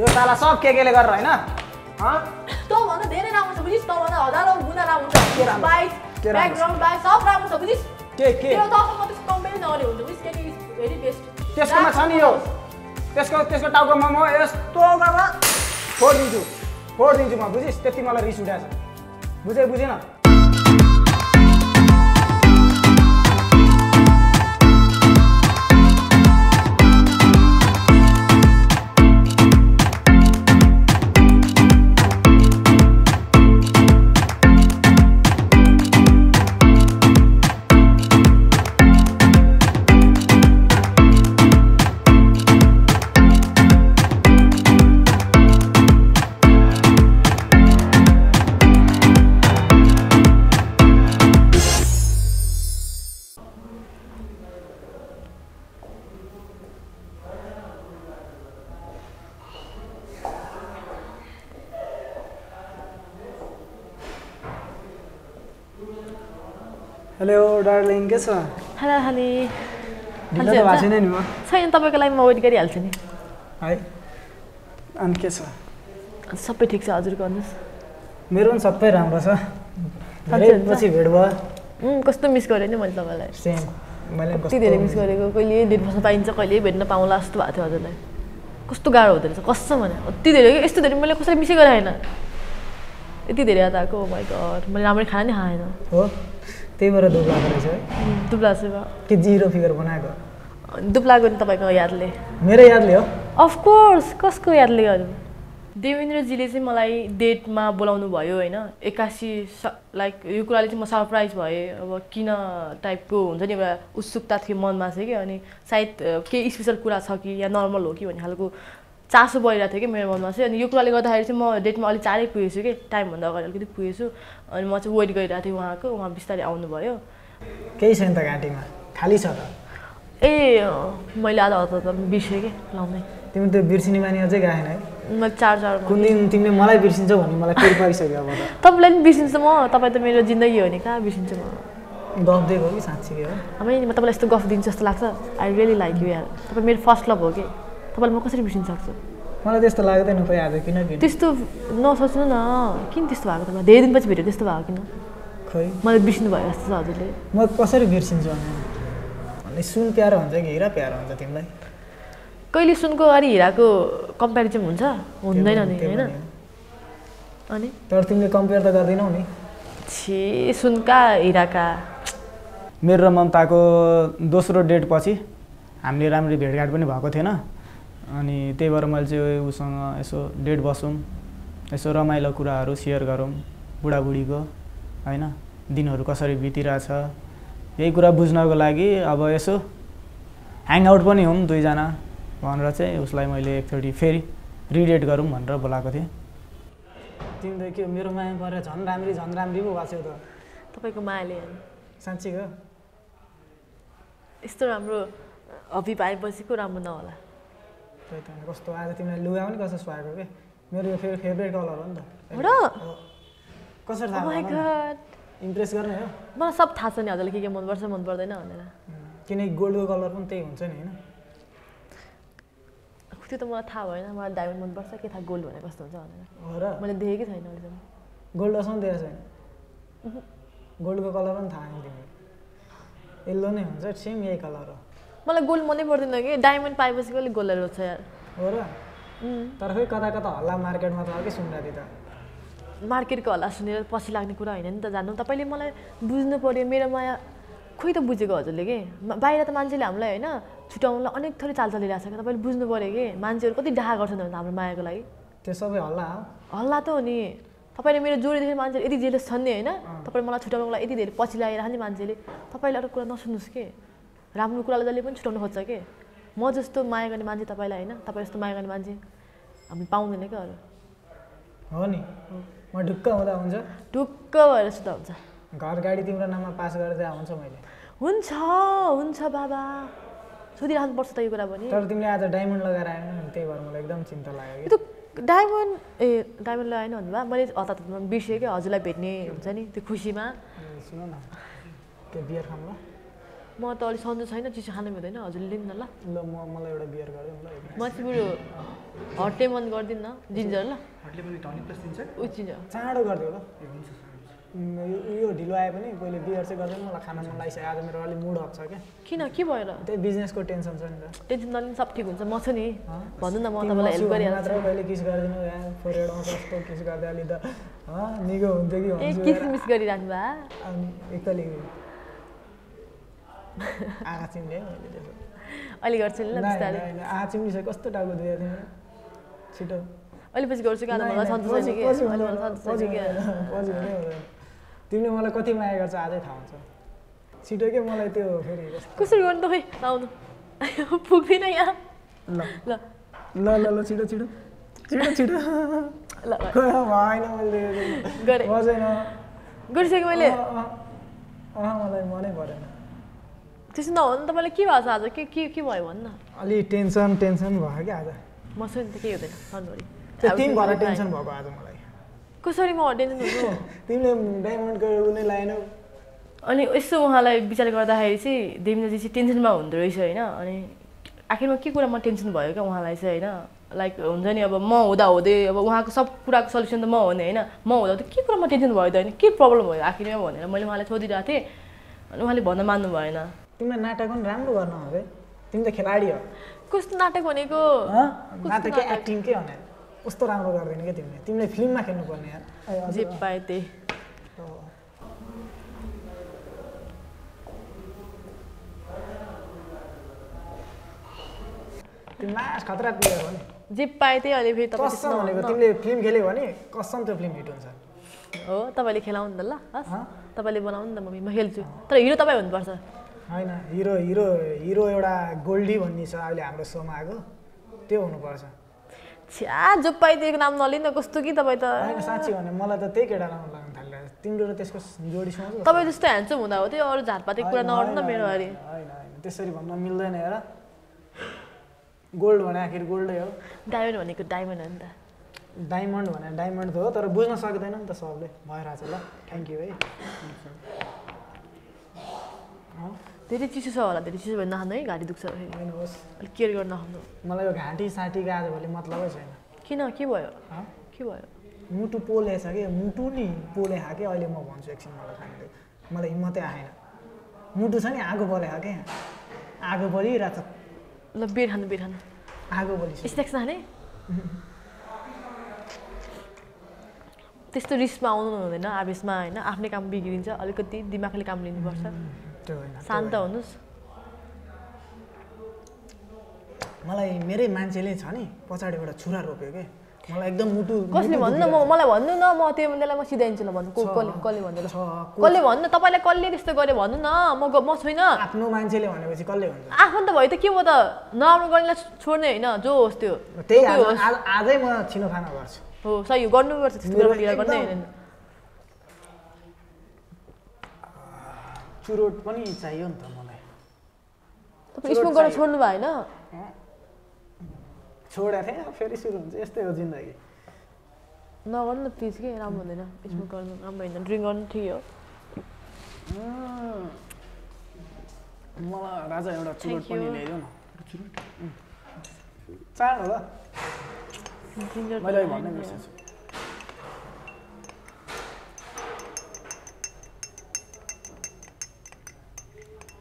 यो ताला सब के केले गरेर होइन धेरै राम्रो छ बुझिस् हजारौँ छ त्यसकोमा छ नि यो त्यसको त्यसको टाउकोमा म यस्तो गरेर फोडिदिन्छु म बुझिस् त्यति मलाई रिस उठाएको छ बुझेँ बुझेन हेलो डार्लिङ के छ हेलो हनी ढिलो भएको छैन नि म छैन तपाईँको लागि म वेट गरिहाल्छु नि है अनि के छ सबै ठिक छ हजुर गर्नुहोस् मेरो पनि सबै राम्रो छ धेरै पछि भेट भयो कस्तो मिस गरेँ नि मैले तपाईँलाई सेम मैले कति धेरै मिस गरेको कहिले भेट बस्न पाइन्छ कहिले भेट्न पाउँला जस्तो भएको थियो हजुरलाई कस्तो गाह्रो हुँदो रहेछ कस्तो भने अति धेरै यस्तो धेरै मैले कसैले मिसै गरेँ होइन यति धेरै याद आएको माइक मैले राम्ररी खाना नि खाएन हो त्यही भएर दुब्लाको रहेछ दुब्ला सेवा के जिरो फिगर बनाएको दुब्लाको नि तपाईँको यादले मेरो यादले हो अफकोर्स कसको यादले गर्नु देवेन्द्रजीले चाहिँ मलाई डेटमा बोलाउनु भयो होइन एक्कासी लाइक यो कुराले चाहिँ म सरप्राइज भएँ अब किन टाइपको हुन्छ नि एउटा उत्सुकता थियो मनमा चाहिँ कि अनि सायद केही स्पेसल कुरा छ कि या नर्मल हो कि भन्ने खालको चासो बढिरहेको थियो कि मेरो मनमा चाहिँ अनि यो कुराले गर्दाखेरि चाहिँ म डेटमा अलिक चाँडै पुगेछु कि टाइमभन्दा अगाडि अलिकति पुगेछु अनि म चाहिँ वेट गरिरहेको थिएँ उहाँको उहाँ बिस्तारै आउनुभयो केही छैन त घाँटीमा खाली छ त ए मैले आधा हतार त बिर्सेँ कि लाउँदै तिमी त बिर्सिने बानी अझै गएन है म चार चार कुन दिन तिमीले मलाई बिर्सिन्छौ भन्ने मलाई फेरि पाइसक्यो अब तपाईँलाई पनि बिर्सिन्छु म तपाईँ त मेरो जिन्दगी हो नि कहाँ बिर्सिन्छु म गफ दिएको कि साँच्चीकै हो अब म तपाईँलाई यस्तो गफ दिन्छु जस्तो लाग्छ आई रियली लाइक यु यार तपाईँ मेरो फर्स्ट लभ हो कि तपाईँलाई म कसरी बिर्सिन सक्छु मलाई त्यस्तो लाग्दैन खोइ आज किन किन त्यस्तो नसोच्नु न किन त्यस्तो भएको त धेरै दिनपछि भेट्यो त्यस्तो भएको किन खोइ मलाई बिर्सिनु भयो जस्तो छ हजुरले म कसरी बिर्सिन्छु अनि सुन प्यारो हुन्छ कि हिरा प्यारो हुन्छ तिमीलाई कहिले सुनको अनि हिराको कम्पेरिजन हुन्छ हुँदैन नि होइन अनि तर तिमीले कम्पेयर त गर्दैनौ नि छि सुनका हिराका मेरो र ममताको दोस्रो डेटपछि हामीले राम्ररी भेटघाट पनि भएको थिएन अनि त्यही भएर मैले चाहिँ उसँग यसो डेट बसौँ यसो रमाइलो कुराहरू सेयर गरौँ बुढाबुढीको होइन दिनहरू कसरी बितिरहेछ यही कुरा बुझ्नको लागि अब यसो ह्याङआउट पनि हौँ दुईजना भनेर चाहिँ उसलाई मैले एकचोटि फेरि रिडेट गरौँ भनेर बोलाएको थिएँ तिमीले के मेरो माया परेर झन् राम्री झन् राम्री पो भएको त तपाईँको मायाले साँच्चीको यस्तो राम्रो हबी पाएपछि को राम्रो नहोला त्यही त कस्तो आज तिमीलाई लुगा पनि कस्तो सुहाएको के मेरो यो फेरि फेभरेट कलर हो नि त कसरी इम्प्रेस oh गर्ने हो मलाई सब थाहा छ नि हजुरलाई के के मनपर्छ मन पर्दैन भनेर किनकि गोल्डको कलर पनि त्यही हुन्छ नि होइन त्यो त मलाई थाहा भएन मलाई डायमन्ड मनपर्छ के थाहा गोल्ड भनेको कस्तो हुन्छ भनेर हो र मैले देखेकै छैन अहिलेसम्म गोल्ड अझसम्म देखेको छैन गोल्डको कलर पनि थाहा छैन तिमीले यल्लो नै हुन्छ सेम यही कलर हो मलाई गोल मनै पर्दैन कि डायमन्ड पाएपछि अलिक गोल रोज्छ यार हो र तर खै कता कता हल्ला मार्केटमा त अर्कै त मार्केटको हल्ला सुनेर पछि लाग्ने कुरा होइन नि त जानु तपाईँले मलाई बुझ्नु पऱ्यो मेरो माया खोइ त बुझेको हजुरले कि बाहिर त मान्छेले हामीलाई होइन छुट्याउनुलाई अनेक थोरै चाल चलिरहेको छ कि तपाईँले बुझ्नु पऱ्यो कि मान्छेहरू कति डाहा गर्छन् भने हाम्रो मायाको लागि त्यो सबै हल्ला हल्ला त हो नि तपाईँले मेरो जोडीदेखि मान्छेहरू यति जेलस छन् नि होइन तपाईँले मलाई छुट्याउनुको लागि यति धेरै पछि लगाइरहेको नि मान्छेले तपाईँले अरू कुरा नसुन्नुहोस् कि राम्रो कुरालाई जसले पनि छुट्याउनु खोज्छ कि म जस्तो माया गर्ने मान्छे तपाईँलाई होइन तपाईँ जस्तो माया गर्ने मान्छे हामी पाउँदैन क्या अरू हो नि म ढुक्क हुँदा हुन्छ ढुक्क भएर सुधा हुन्छ घर गाडी तिम्रो नाममा पास गरेर हुन्छ मैले हुन्छ हुन्छ बाबा सोधिराख्नुपर्छ त यो कुरा पनि तर तिमीले आज डायमन्ड लगाएर आएन त्यही भएर मलाई एकदम चिन्ता लाग्यो त्यो डायमन्ड ए डायमन्ड लगाएन भन्नुभयो मैले हतार बिर्सेँ क्या हजुरलाई भेट्ने हुन्छ नि त्यो खुसीमा सुन न त्यो बियर खाऊँ ल म त अलिक सन्चो छैन चिसो खानु हुँदैन हजुर लिन्न न ल ल म मलाई एउटा बियर गऱ्यो ल म चाहिँ मेरो हट लेमन गरिदिनु न जिन्जर ल हट पनि टनिक प्लस जिन्जर उ चिन्जर चाँडो गरिदियो ल हुन्छ यो ढिलो आयो भने पहिले बियर चाहिँ गर्दैन मलाई खाना मन लागिसक्यो आज मेरो अलिक मुड हक्छ क्या किन के भएर त्यही बिजनेसको टेन्सन छ नि त टेन्सन नलिनु सब ठिक हुन्छ म छु नि भन्नु न म तपाईँलाई हेल्प गरिहाल्छु कहिले किस गरिदिनु यहाँ फोर एड आउँछ जस्तो किस गर्दै अलि त निको हुन्थ्यो कि किस मिस गरिराख्नु भयो एक त आँखा मैले अहिले गर्छु नि ल बिस्तारै आँखा चिम्लिसक्यो कस्तो टाउको दुखेको थियो छिटो अहिले पछि गर्छु कि तिमीले मलाई कति माया गर्छ आजै थाहा हुन्छ छिटो के मलाई त्यो फेरि कसरी गर्नु त खै आउनु पुग्दैन यहाँ ल ल ल ल ल छिटो छिटो छिटो छिटो ल भएन मैले गरेँ गरिसकेँ मैले मलाई मनै परेन त्यस्तो नहो त तपाईँलाई के भएको छ आज के के के भयो भन्न अलि टेन्सन टेन्सन भयो क्या आज मसँग त केही हुँदैन भएर टेन्सन भएको आज मलाई कसरी म टेन्सन हुन्छ तिमीले डायमन्डको उनी लाएनौ अनि यसो उहाँलाई विचार गर्दाखेरि चाहिँ देवीजी चाहिँ टेन्सनमा हुँदो रहेछ होइन अनि आखिरमा के कुरामा टेन्सन भयो क्या उहाँलाई चाहिँ होइन लाइक हुन्छ नि अब म हुँदा हुँदै अब उहाँको सब कुराको सल्युसन त म हुने होइन म हुँदा त के कुरामा टेन्सन भयो त होइन के प्रब्लम भयो आखिरमा भनेर मैले उहाँलाई सोधिरहेको थिएँ अनि उहाँले भन्न मान्नु भएन तिमीलाई नाटक पनि राम्रो गर्नु अरे तिमी त खेलाडी हो कस्तो नाटक भनेको नाटक एक्टिङ के भने कस्तो राम्रो गर्दैन क्या तिमीले तिमीले फिल्ममा खेल्नुपर्ने यार पाए नि तिमीले फिल्म भने कसम फिल्म हिट हुन्छ हो तपाईँले खेलाउनु त ल तपाईँले बनाउनु नि त म खेल्छु तर हिरो तपाईँ हुनुपर्छ होइन हिरो हिरो हिरो एउटा गोल्डी भन्ने छ अहिले हाम्रो सोमा आएको त्यो हुनुपर्छ छ्या जो पाइदिएको नाम नलिन कस्तो कि तपाईँ त होइन साँच्ची भने मलाई त त्यही केटा राम्रो लाग्नु थाल्यो तिम्रो र त्यसको जोडी सोच तपाईँ जस्तो ह्यान्डसम हुँदा हो त्यो अरू झारपाती कुरा नगर्नु न मेरो अरे होइन होइन त्यसरी भन्न मिल्दैन हेर गोल्ड भने आखिर गोल्डै हो डायमन्ड भनेको डायमन्ड हो नि त डायमन्ड भने डायमन्ड त हो तर बुझ्न सक्दैन नि त सबले भइरहेको छ ल थ्याङ्क यू है धेरै चिसो छ होला धेरै चिसो भए नखानु है घाँटी दुख्छ अलिक केयर गर्न नखानु मलाई यो घाँटी साँटी गाह्रो भने मतलबै छैन किन के भयो के भयो मुटु पोलेछ कि मुटु नि पोले खा अहिले म भन्छु एकछिन मलाई खाने मलाई हिम्मतै आएन मुटु छ नि आगो बलेको क्या आगो रात ल बिर खानु बिर खानु आगो बोली स्न्याक्स नखाने त्यस्तो रिस्कमा आउनु हुँदैन आवेशमा होइन आफ्नै काम बिग्रिन्छ अलिकति दिमागले काम लिनुपर्छ होइन शान्त हुनुहोस् मलाई मेरै मान्छेले छ नि पछाडिबाट छुरा रोप्यो के मलाई एकदम मुटु कसले भन्नु न म मलाई भन्नु न म त्यो त्यसलाई म सिधाइन्छु ल भन्नु कसले कसले भन्नु कसले भन्नु तपाईँलाई कसले त्यस्तो गर्यो भन्नु न म म छुइनँ आफ्नो मान्छेले भनेपछि कसले भन्छ आफन्त भयो त के हो त नराम्रो गर्नेलाई छोड्ने होइन जो होस् त्यो त्यही आजै म छिनो खाना गर्छु हो सही गर्नुपर्छ त्यस्तो गर्नु चुरोट पनि चाहियो नि त मलाई स्मोक गरेर छोड्नु भयो होइन छोडेको थिएँ फेरि सुरु हुन्छ यस्तै हो जिन्दगी नगर्नु न प्लिज के राम्रो हुँदैन स्मोक गर्नु राम्रो होइन ड्रिङ्क गर्नु ठिक हो मलाई राजा एउटा चुरोट पनि ल्याइदेऊ न चाँड होला मैले भन्ने बिर्सेछु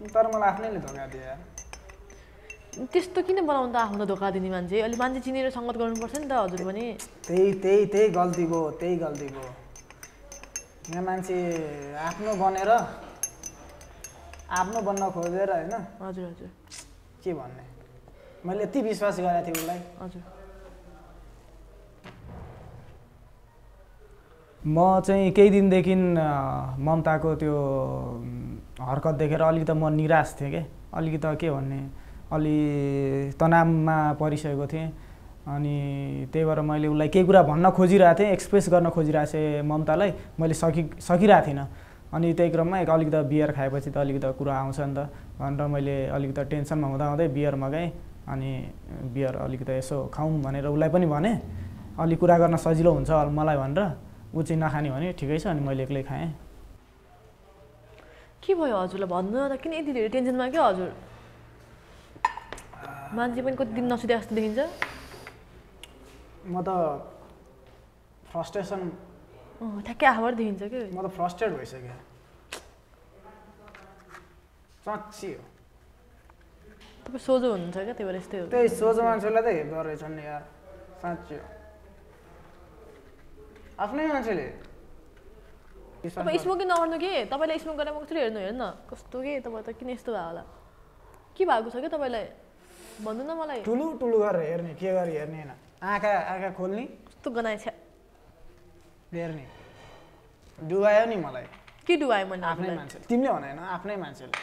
तर मलाई आफ्नैले धोका दियो यार त्यस्तो किन त आफूलाई धोका दिने मान्छे अलिक मान्छे चिनेर सङ्गत गर्नुपर्छ नि त हजुर पनि त्यही त्यही त्यही गल्ती भयो त्यही गल्ती भयो यहाँ मान्छे आफ्नो बनेर आफ्नो बन्न खोजेर होइन हजुर हजुर के भन्ने मैले यति विश्वास गरेको थिएँ उसलाई हजुर म चाहिँ केही दिनदेखि ममताको त्यो हर्कत देखेर अलिकति म निराश थिएँ कि अलिकति के भन्ने अलि तनावमा परिसकेको थिएँ अनि त्यही भएर मैले उसलाई केही कुरा भन्न खोजिरहेको थिएँ एक्सप्रेस गर्न खोजिरहेको थिएँ ममतालाई मैले सकि सकिरहेको थिइनँ अनि त्यही क्रममा एक अलिकति बियर खाएपछि त अलिकति कुरा आउँछ नि त भनेर मैले अलिकति टेन्सनमा हुँदा हुँदै बियर मगाएँ अनि बियर अलिकति यसो खाउँ भनेर उसलाई पनि भनेँ अलि कुरा गर्न सजिलो हुन्छ मलाई भनेर ऊ चाहिँ नखाने भने ठिकै छ अनि मैले एक्लै खाएँ के भयो हजुरलाई भन्नु न त किन यति धेरै टेन्सनमा क्या हजुर मान्छे पनि कति दिन नसुते जस्तो देखिन्छ म त फ्रस्ट्रेसन ठ्याक्कै आवर देखिन्छ कि म त फ्रस्ट्रेट भइसक्यो साँच्ची हो तपाईँ सोझो हुनुहुन्छ क्या त्यही भएर यस्तै हो त्यही सोझो मान्छेलाई त हेर्दो नि यार साँच्ची हो आफ्नै मान्छेले तपाईँ स्मोकिङ नगर्नु कि तपाईँलाई स्मोक गरेर म कसरी हेर्नु हेर्न कस्तो के तपाईँ त किन यस्तो भयो होला के भएको छ क्या तपाईँलाई भन्नु न मलाई ठुलो ठुलो गरेर हेर्ने के गरेर हेर्ने होइन आँखा आँखा खोल्ने कस्तो गनाइ छ हेर्ने डुबायो नि मलाई के डुबायो मैले आफ्नै मान्छे तिमीले भने होइन आफ्नै मान्छेले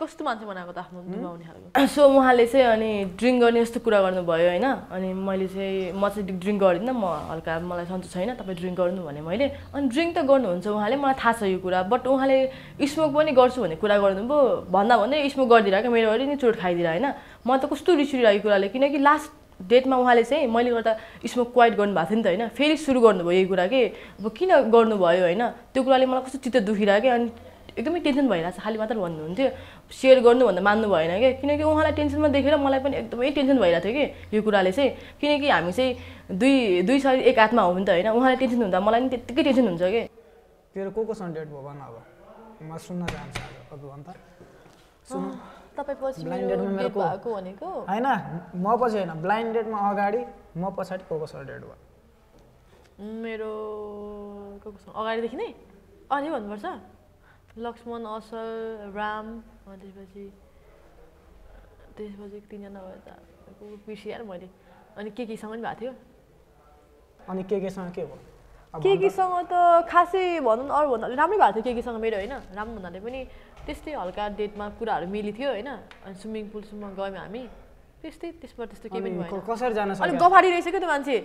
कस्तो मान्छे बनाएको त आफ्नो सो उहाँले चाहिँ अनि ड्रिङ्क गर्ने यस्तो कुरा गर्नुभयो होइन अनि मैले चाहिँ म चाहिँ ड्रिङ्क गरिदिनँ म हल्का मलाई सन्चो छैन तपाईँ ड्रिङ्क गर्नु भने मैले अनि ड्रिङ्क त गर्नुहुन्छ उहाँले मलाई थाहा छ यो कुरा बट उहाँले स्मोक पनि गर्छु भन्ने कुरा गर्नुभयो भन्दा भन्दै स्मोक गरिदिएर मेरो अरे नै चोट खाइदिएर होइन म त कस्तो रिस उठिरहेको कुराले किनकि लास्ट डेटमा उहाँले चाहिँ मैले गर्दा स्मोक क्वाइट गर्नुभएको थियो नि त होइन फेरि सुरु गर्नुभयो यही कुरा कि अब किन गर्नुभयो होइन त्यो कुराले मलाई कस्तो चित्त दुखिरहेको कि अनि एकदमै टेन्सन भइरहेको छ खालि मात्र भन्नुहुन्थ्यो सेयर भन्दा मान्नु भएन क्या किनकि उहाँलाई टेन्सनमा देखेर मलाई पनि एकदमै टेन्सन भइरहेको थियो कि यो कुराले चाहिँ किनकि हामी चाहिँ दुई दुई शरीर एक आत्मा हो नि त होइन उहाँलाई टेन्सन हुँदा मलाई पनि त्यत्तिकै टेन्सन हुन्छ कि तेरो को कोसँग डेट भयो भन अब म सुन्न चाहन्छु अब भन त होइन म पछि होइन ब्लाइन्ड डेटमा अगाडि म पछाडि को कोसँग डेट भयो मेरो को कोसँग अगाडिदेखि नै अरे भन्नुपर्छ लक्ष्मण असल राम त्यसपछि त्यसपछि तिनजना भयो त बिर्सिहालेँ मैले अनि के केसँग पनि भएको थियो अनि के केसँग के भयो के केसँग त खासै भनौँ न अरूभन्दा राम्रै भएको थियो के केसँग मेरो होइन राम्रो भन्नाले पनि त्यस्तै हल्का डेटमा कुराहरू मिलिथ्यो होइन अनि स्विमिङ पुलसम्म गयौँ हामी त्यस्तै त्यसबाट त्यस्तो केही पनि कसरी जान अनि गफारी रहेछ क्या त्यो मान्छे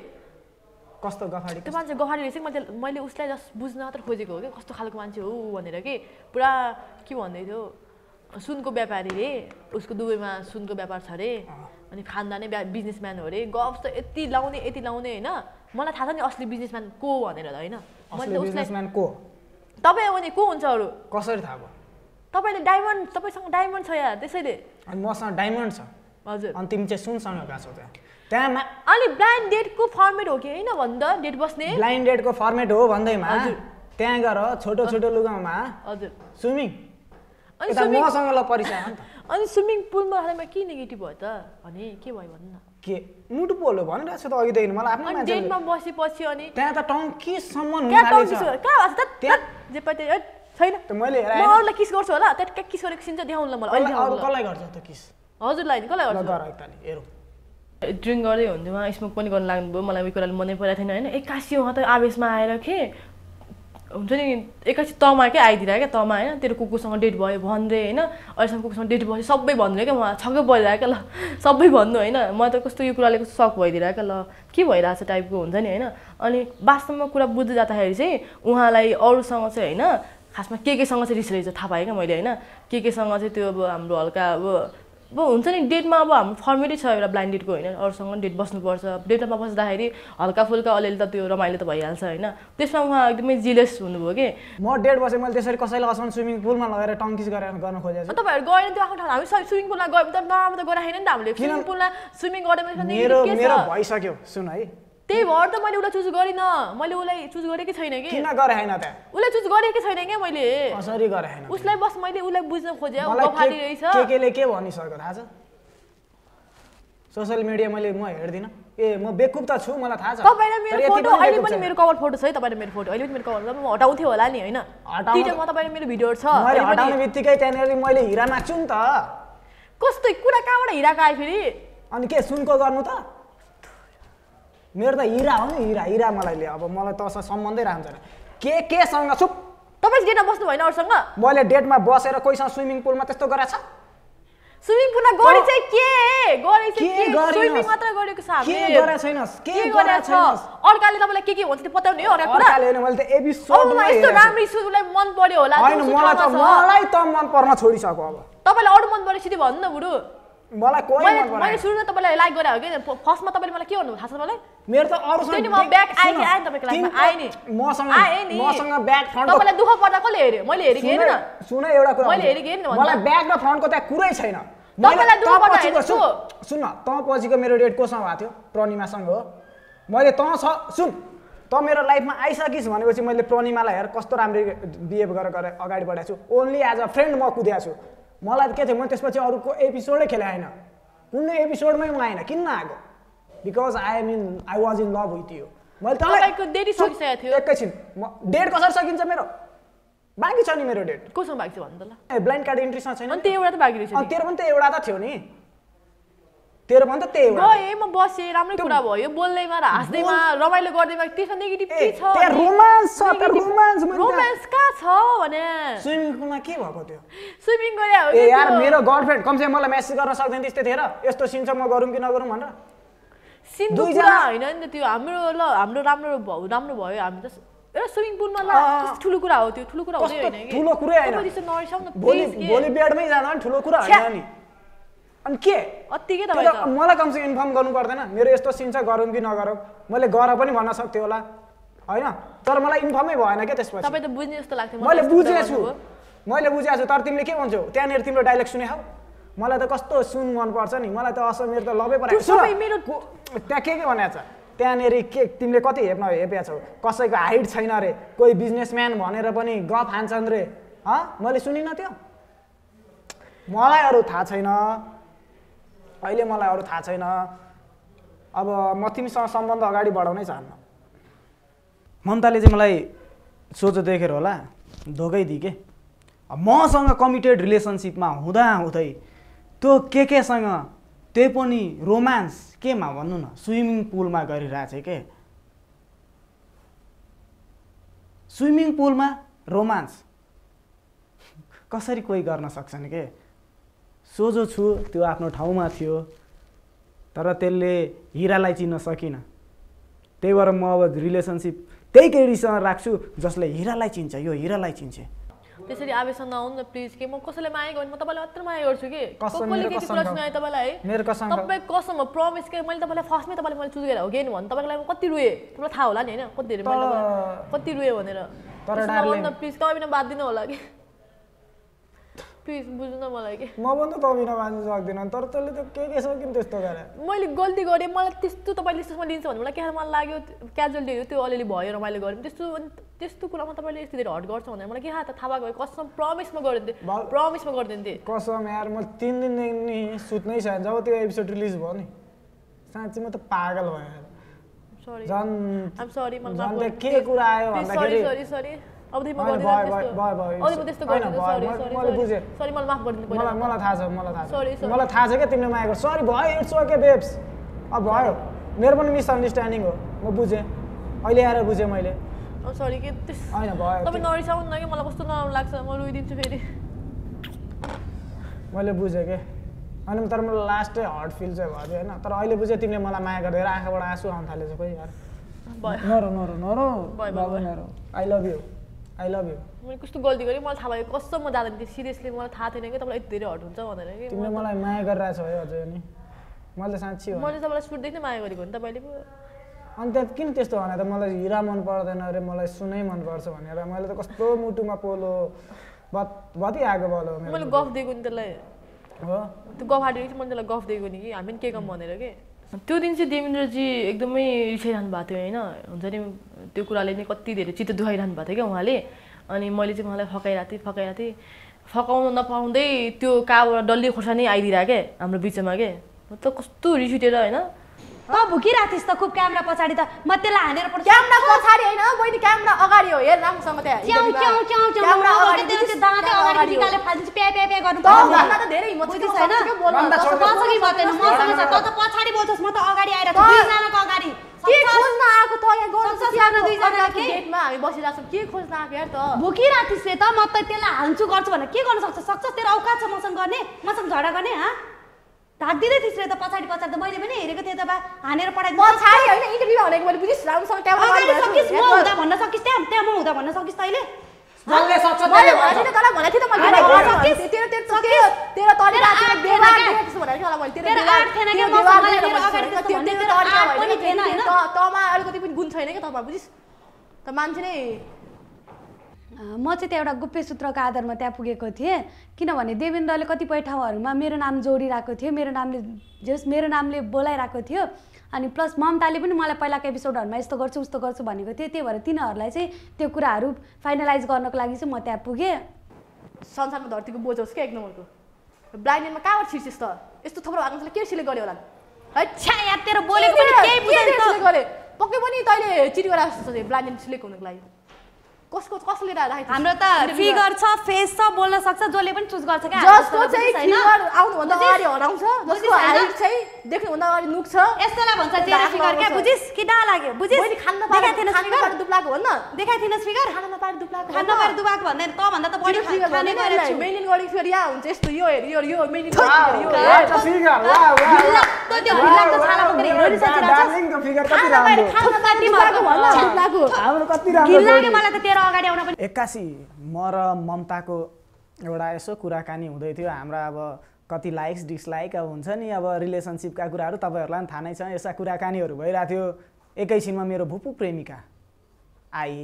कस्तो गफाडी त्यो मान्छे गफाडी रहेछ मैले मैले उसलाई जस बुझ्न मात्र खोजेको हो कि कस्तो खालको मान्छे हो भनेर कि पुरा के भन्दै थियो सुनको व्यापारी रे उसको दुबईमा सुनको व्यापार छ अरे अनि खानदानै बिजनेसम्यान हो अरे गफ्स त यति लाउने यति लाउने होइन मलाई थाहा छ नि असली बिजनेसम्यान को भनेर त होइन मैले को तपाईँ भने को हुन्छ अरू कसरी थाहा भयो तपाईँले डायमन्ड तपाईँसँग डायमन्ड छ या त्यसैले मसँग डायमन्ड छ हजुर अनि तिमी चाहिँ सुनसँग गएको छौ त्यहाँ त्यहाँमा अनि ब्लाइन्ड डेटको फर्मेट हो कि होइन भन्दा डेट बस्ने ब्लाइन्ड डेटको फर्मेट हो भन्दैमा त्यहाँ गएर छोटो छोटो लुगामा हजुर स्विमिङ अनि मसँग ल परिचय अनि स्विमिङ पुलमा राख्दामा के नेगेटिभ भयो त भने के भयो भन्नु न के मुटु पोलो भनिरहेको छु त अघिदेखि मलाई आफ्नो मान्छे डेटमा बसेपछि अनि त्यहाँ त टङ्कीसम्म त्यहाँ जे पाइ छैन मैले अरूलाई किस गर्छु होला त्यहाँ किस गरेको सिन चाहिँ देखाउनु मलाई कसलाई गर्छ त किस हजुरलाई नि कसलाई गर्छ हेरौँ ड्रिङ्क गर्दै हुन्थ्यो उहाँ स्मोक पनि गर्नु लाग्नुभयो मलाई उयो कुराले मनै परेको थिएन होइन एक्कासी उहाँ त आवेशमा आएर के हुन्छ नि एक्कासी तमा क्या आइदिएर क्या तमा होइन तेरो कुकुरसँग डेट भयो भन्दै होइन अहिलेसम्म कुकुरसँग डेट भयो सबै भन्दै क्या उहाँ छक्कै परिरहेको क्या ल सबै भन्नु होइन म त कस्तो यो कुराले कस्तो सक भइदिएर क्या ल के भइरहेको छ टाइपको हुन्छ नि होइन अनि वास्तवमा कुरा बुझ्दै जाँदाखेरि चाहिँ उहाँलाई अरूसँग चाहिँ होइन खासमा के केसँग चाहिँ रिस रहेछ थाहा पाएँ क्या मैले होइन के केसँग चाहिँ त्यो अब हाम्रो हल्का अब अब हुन्छ नि डेटमा अब हाम्रो फर्मेटै छ एउटा ब्लाइन्डेडको होइन अरूसँग डेट बस्नुपर्छ डेटमा बस्दाखेरि हल्का फुल्का अलिअलि त त्यो रमाइलो त भइहाल्छ होइन त्यसमा उहाँ एकदमै जिलेस हुनुभयो कि म डेट बसेँ मैले त्यसरी कसैलाई असन स्विमिङ पुलमा लगेर टङ्किस गरेर गर्न खोजेको तपाईँहरू गएन त्यो आफ्नो ठाउँ हामी स्विमिङ पुलमा गयो भने त नराम्रो त गराएन नि त हामीले स्विमिङ पुलमा स्विमिङ गरेर भइसक्यो सुन है त्यही भएर त मैले उसलाई चुज गरिनँ मैले उसलाई चुज गरेकै छैन कि किन गराएन त उसलाई चुज गरेकै छैन क्या मैले कसरी गराएन उसलाई बस मैले उसलाई बुझ्न खोजे गफाडी रहेछ के केले के भनिसक्यो थाहा छ सोसियल मिडिया मैले म हेर्दिनँ ए म बेकुप त छु मलाई थाहा छ तपाईँले मेरो फोटो अहिले पनि मेरो कभर फोटो छ है तपाईँले मेरो फोटो अहिले पनि मेरो कभर म हटाउँथे होला नि होइन हटाउँथ्यो म तपाईँले मेरो भिडियो छ मैले हटाउने बित्तिकै त्यहाँनिर मैले हिरा नाच्छु नि त कस्तो कुरा कहाँबाट हिराको आयो फेरि अनि के सुनको गर्नु त मेरो त हिरा हो नि हिरा हिरा मलाई ल्यायो अब मलाई तसँग सम्बन्धै राख्नु छैन के केसँग सुप तपाईँ डेटमा बस्नु भएन अरूसँग मैले डेटमा बसेर कोहीसँग स्विमिङ पुलमा त्यस्तो गराएको छ स्विमिङ पुलमा गरी चाहिँ के चाहिँ के स्विमिङ मात्र गरेको छ के गरे छैनस् के गरे छैनस् अर्काले तपाईँलाई के के हुन्छ त्यो पताउने हो अर्को कुरा अर्काले मैले त एबी सोडमा यस्तो राम्रो स्कुललाई मन पर्यो होला हैन मलाई त मलाई त मन पर्न छोडिसक्यो अब तपाईँलाई अरू मन परेपछि भन्नु न बुढो मलाई कोही मन मैले सुरुमा तपाईँलाई लाइक गरे हो कि फर्स्टमा तपाईँले मलाई के भन्नु थाहा छ मलाई मेरो त अरु सँग म ब्याक आए कि आएन आए नि मसँग आए नि मसँग ब्याक फ्रन्ट तपाईँलाई दुःख पर्दा कसले हेर्यो मैले हेरेको हेरेन सुन एउटा कुरा मैले हेरेको हेरेन मलाई ब्याक र फ्रन्टको त कुरै छैन तपाईँलाई दुःख पर्दा हेर्छु सुन त पछिको मेरो डेट कोसँग भएको थियो प्रनिमासँग हो मैले त छ सुन त मेरो लाइफमा आइसकिस् भनेपछि मैले प्रनिमालाई हेर कस्तो राम्ररी बिहेभ गरेर अगाडि बढाएको छु ओन्ली एज अ फ्रेन्ड म कुदेको छु मलाई त के थियो म त्यसपछि अरूको एपिसोडै खेले आएन कुनै एपिसोडमै म आएन किन आएको because I am in I was in love with you मैले तपाईँको डेट सकिसकेको थियो एकैछिन म डेट कसरी सकिन्छ मेरो बाँकी छ नि मेरो डेट कसमा बाँकी छ भन्नु त ल ए ब्लाइन्ड कार्ड इन्ट्रीसँग छैन तेरो पनि त एउटा त थियो नि तेरो भन्दा त्यही हो म बसेँ राम्रो कुरा भयो बोल्दैमा र हाँस्दैमा रमाइलो गर्दैमा त्यसमा नेगेटिभ के छ त्यहाँ रोमान्स छ त रोमान्स रोमान्स कहाँ छ भने स्विमिङ पुलमा के भएको त्यो स्विमिङ गरे हो ए यार मेरो गर्लफ्रेन्ड कमसेकम मलाई मेसेज गर्न सक्दैन त्यस्तै थिएर र यस्तो सिन छ म गरौँ कि नगरौँ भनेर सिन दुईजना होइन नि त त्यो हाम्रो ल हाम्रो राम्रो राम्रो भयो हामी त एउटा स्विमिङ पुलमा ल ठुलो कुरा हो त्यो ठुलो कुरा हुँदै होइन ठुलो कुरै होइन भोलि भोलि बेडमै जाँदा ठुलो कुरा होइन नि अनि के मलाई कमसे इन्फर्म गर्नु पर्दैन मेरो यस्तो सिन छ गरौँ कि नगरौँ मैले गर पनि भन्न सक्थेँ होला होइन तर मलाई इन्फर्मै भएन क्या त्यसपछि बुझ्ने जस्तो मैले बुझेको छु मैले बुझेको छु तर तिमीले के भन्छौ त्यहाँनिर तिम्रो डाइलेक्ट सुने हौ मलाई त कस्तो सुन मनपर्छ नि मलाई त असल मेरो त लभै परेको त्यहाँ के के भनेको छ त्यहाँनिर के तिमीले कति हेप्न हेपेको छौ कसैको हाइट छैन रे कोही बिजनेसम्यान भनेर पनि गफ हान्छन् रे हँ मैले सुनिनँ त्यो मलाई अरू थाहा छैन अहिले मलाई अरू थाहा छैन अब म तिमीसँग सम्बन्ध अगाडि बढाउनै चाहन्न ममताले चाहिँ मलाई सोचो देखेर होला धोकै दिए के मसँग कमिटेड रिलेसनसिपमा हुँदाहुँदै त्यो के केसँग त्यही पनि रोमान्स केमा भन्नु न स्विमिङ पुलमा गरिरहेको छ के स्विमिङ पुलमा रोमान्स कसरी कोही गर्न सक्छन् के सोझो छु त्यो आफ्नो ठाउँमा थियो तर त्यसले हिरालाई चिन्न सकिनँ त्यही भएर म अब रिलेसनसिप त्यही केटीसँग राख्छु जसले हिरालाई चिन्छ यो हिरालाई चिन्छ त्यसरी आवेशन नहुन् न प्लिज कि म कसैलाई माया गर्नु म तपाईँलाई मात्र माया गर्छु कि तपाईँ कसम प्रमिस के मैले तपाईँलाई फर्स्टमै तपाईँले मैले चुज गरेर हो कि भने तपाईँलाई कति रोएँ तपाईँलाई थाहा होला नि होइन कति धेरै कति रोएँ भनेर प्लिज तपाईँ बात बाँधिदिनु होला कि प्लिज बुझ्नु न मलाई के म पनि त तपाईँ नमान्नु सक्दिनँ तर तैँले त के के किन त्यस्तो गरे मैले गल्ती गरेँ मलाई त्यस्तो तपाईँले यस्तोमा लिन्छ भने मलाई के क्या मलाई लाग्यो हो त्यो अलिअलि भयो र मैले गऱ्यो त्यस्तो त्यस्तो कुरामा तपाईँले यस्तो धेरै हट गर्छ भनेर मलाई के त थाहा भएको कसम प्रमिसमा प्रमिस प्रमिसमा गरिदिन्थेँ कसम यार म तिन दिनदेखि नि सुत्नै छैन जब त्यो एपिसोड रिलिज भयो नि साँच्ची म त पागल भएँ के कुरा आयो अबदेखि म गर्दिनँ त्यस्तो बुझेँ सरी मलाई माफ गरिदिनु मलाई मलाई थाहा छ मलाई थाहा छ सरी मलाई थाहा छ क्या तिमीले माया गर्छ सरी भयो इट्स ओके बेब्स अब भयो मेरो पनि मिसअन्डरस्ट्यान्डिङ हो म बुझेँ अहिले आएर बुझेँ मैले सरी के होइन भयो तपाईँ नरिसाउनु न कि मलाई कस्तो नराम्रो लाग्छ म रोइदिन्छु फेरि मैले बुझेँ के होइन तर मलाई लास्टै हर्ट फिल चाहिँ भयो होइन तर अहिले बुझेँ तिमीले मलाई माया गरिदिएर आँखाबाट आँसु आउनु थालेछ खोइ यार नरो नरो नरो I love you I love you मैले कस्तो गल्ती गरेँ मलाई थाहा भयो कस्तो म दादा थियो सिरियसली मलाई थाहा थिएन कि तपाईँलाई यति धेरै हट हुन्छ भनेर कि तिमीले मलाई माया गरिरहेको छ है अझै पनि मैले त साँच्ची हो मैले तपाईँलाई सुटदेखि नै माया गरेको नि तपाईँले पो अनि त्यहाँ किन त्यस्तो भने त मलाई हिरा मन पर्दैन अरे मलाई सुनै मनपर्छ भनेर मैले त कस्तो मुटुमा पोलो बत बति आएको मैले गफ दिएको नि त्यसलाई हो त्यो गफ हाटेपछि मैले त्यसलाई गफ दिएको नि कि हामी पनि के काम भनेर कि त्यो दिन चाहिँ देवेन्द्रजी एकदमै रिसाइरहनु भएको थियो होइन हुन्छ नि त्यो कुराले नै कति धेरै चित्त दुखाइरहनु भएको थियो क्या उहाँले अनि मैले चाहिँ उहाँलाई फकाइरहेको थिएँ फकाइरहेको थिएँ फकाउनु नपाउँदै त्यो कहाँबाट डल्ली खोर्सानी आइदिरहेको के हाम्रो बिचमा के मतलब कस्तो रिस उठेर होइन त भुकिरहेको थिइस् त खुब क्यामेरा पछाडि त म त्यसलाई हानेर पर्छ क्यामेरा पछाडि होइन बहिनी क्यामेरा अगाडि हो हेर राम्रोसँग त्यहाँ च्याउ च्याउ अगाडि च्याउ दाँतै अगाडि निकालेर फालिदिन्छु प्या प्या प्या गर्नु पर्छ त धेरै हिम्मत बुझिस हैन मसँगै म मसँग छ त त पछाडि बोल्छस् म त अगाडि आएर जनाको अगाडि के खोज्न आएको त यहाँ गर्नु सानो दुई जनाको गेटमा हामी बसिरहेको छौँ के खोज्न आएको यार त भुकिरहेको थिइस् त म त त्यसलाई हान्छु गर्छु भने के गर्न सक्छ सक्छ तेरो औकात छ मसँग गर्ने मसँग झडा गर्ने हा ढाकिदिँदै थिइस् त पछाडि पछाडि त मैले पनि हेरेको थिएँ त बा हानेर पठाइदिनु होइन इन्टरभ्यू हालेको मैले भन्न सकिस् त्यहाँ त्यहाँ हुँदा भन्न सकिस् अलिकति पनि गुण छैन तपाईँ बुझिस् त मान्छे नै म चाहिँ त्यहाँ एउटा गोप्य सूत्रको आधारमा त्यहाँ पुगेको थिएँ किनभने देवेन्द्रले कतिपय ठाउँहरूमा मेरो नाम जोडिरहेको थियो मेरो नामले जस मेरो नामले बोलाइरहेको थियो अनि प्लस ममताले पनि मलाई पहिलाको एपिसोडहरूमा यस्तो गर्छु उस्तो गर्छु भनेको थियो त्यही भएर तिनीहरूलाई चाहिँ त्यो कुराहरू फाइनलाइज गर्नको लागि चाहिँ म त्यहाँ पुगेँ संसारमा धरतीको बोझ होस् क्या एक नम्बरको ब्लाइन्डमा कहाँबाट छिर्छिस् त यस्तो थुप्रो भएको के सिले गऱ्यो होला पक्कै पनि तैँले चिट जस्तो ब्लाइन्ड सिलेक्ट हुनुको लागि कसको कसले राख्दाखेरि हाम्रो त फिगर छ फेस छ बोल्न सक्छ जसले पनि चुज गर्छ क्या जसको चाहिँ फिगर आउनुभन्दा अगाडि हराउँछ जसको हाइट चाहिँ देख्नुभन्दा अगाडि छ यस्तोलाई भन्छ तेरो फिगर क्या बुझिस कि डा लाग्यो बुझिस मैले खान नपाएर थिएन फिगर दुब्लाको हो न देखाइ थिएन फिगर खान नपाएर दुब्लाको खान नपाएर दुब्लाको भन्दैन त भन्दा त बढी फिगर खाने गरेर छु मेन्टेन गरेको फिगर या हुन्छ यस्तो यो हेर यो यो मेन्टेन गरेको यो फिगर वा वा त त्यो फिगर त छाला बोकेर हिँड्नु सकिरहेछ डार्लिङ त फिगर कति राम्रो खान नपाएर दुब्लाको भन्नु दुब्लाको हाम्रो कति राम्रो लाग्यो मलाई त लिएर अगाडि आउन पनि एक्कासी म र ममताको एउटा यसो कुराकानी हुँदै थियो हाम्रा अब कति लाइक्स डिसलाइक अब हुन्छ नि अब रिलेसनसिपका कुराहरू तपाईँहरूलाई पनि थाहा नै छ यस्ता कुराकानीहरू भइरहेको थियो एकैछिनमा मेरो भुपु प्रेमिका आई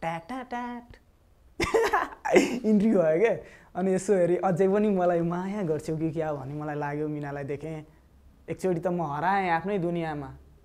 ट्याटा ट्याट इन्ट्री भयो क्या अनि यसो हेरी अझै पनि मलाई माया गर्छु कि क्या भन्ने मलाई लाग्यो मिनालाई देखेँ एकचोटि त म हराएँ आफ्नै दुनियाँमा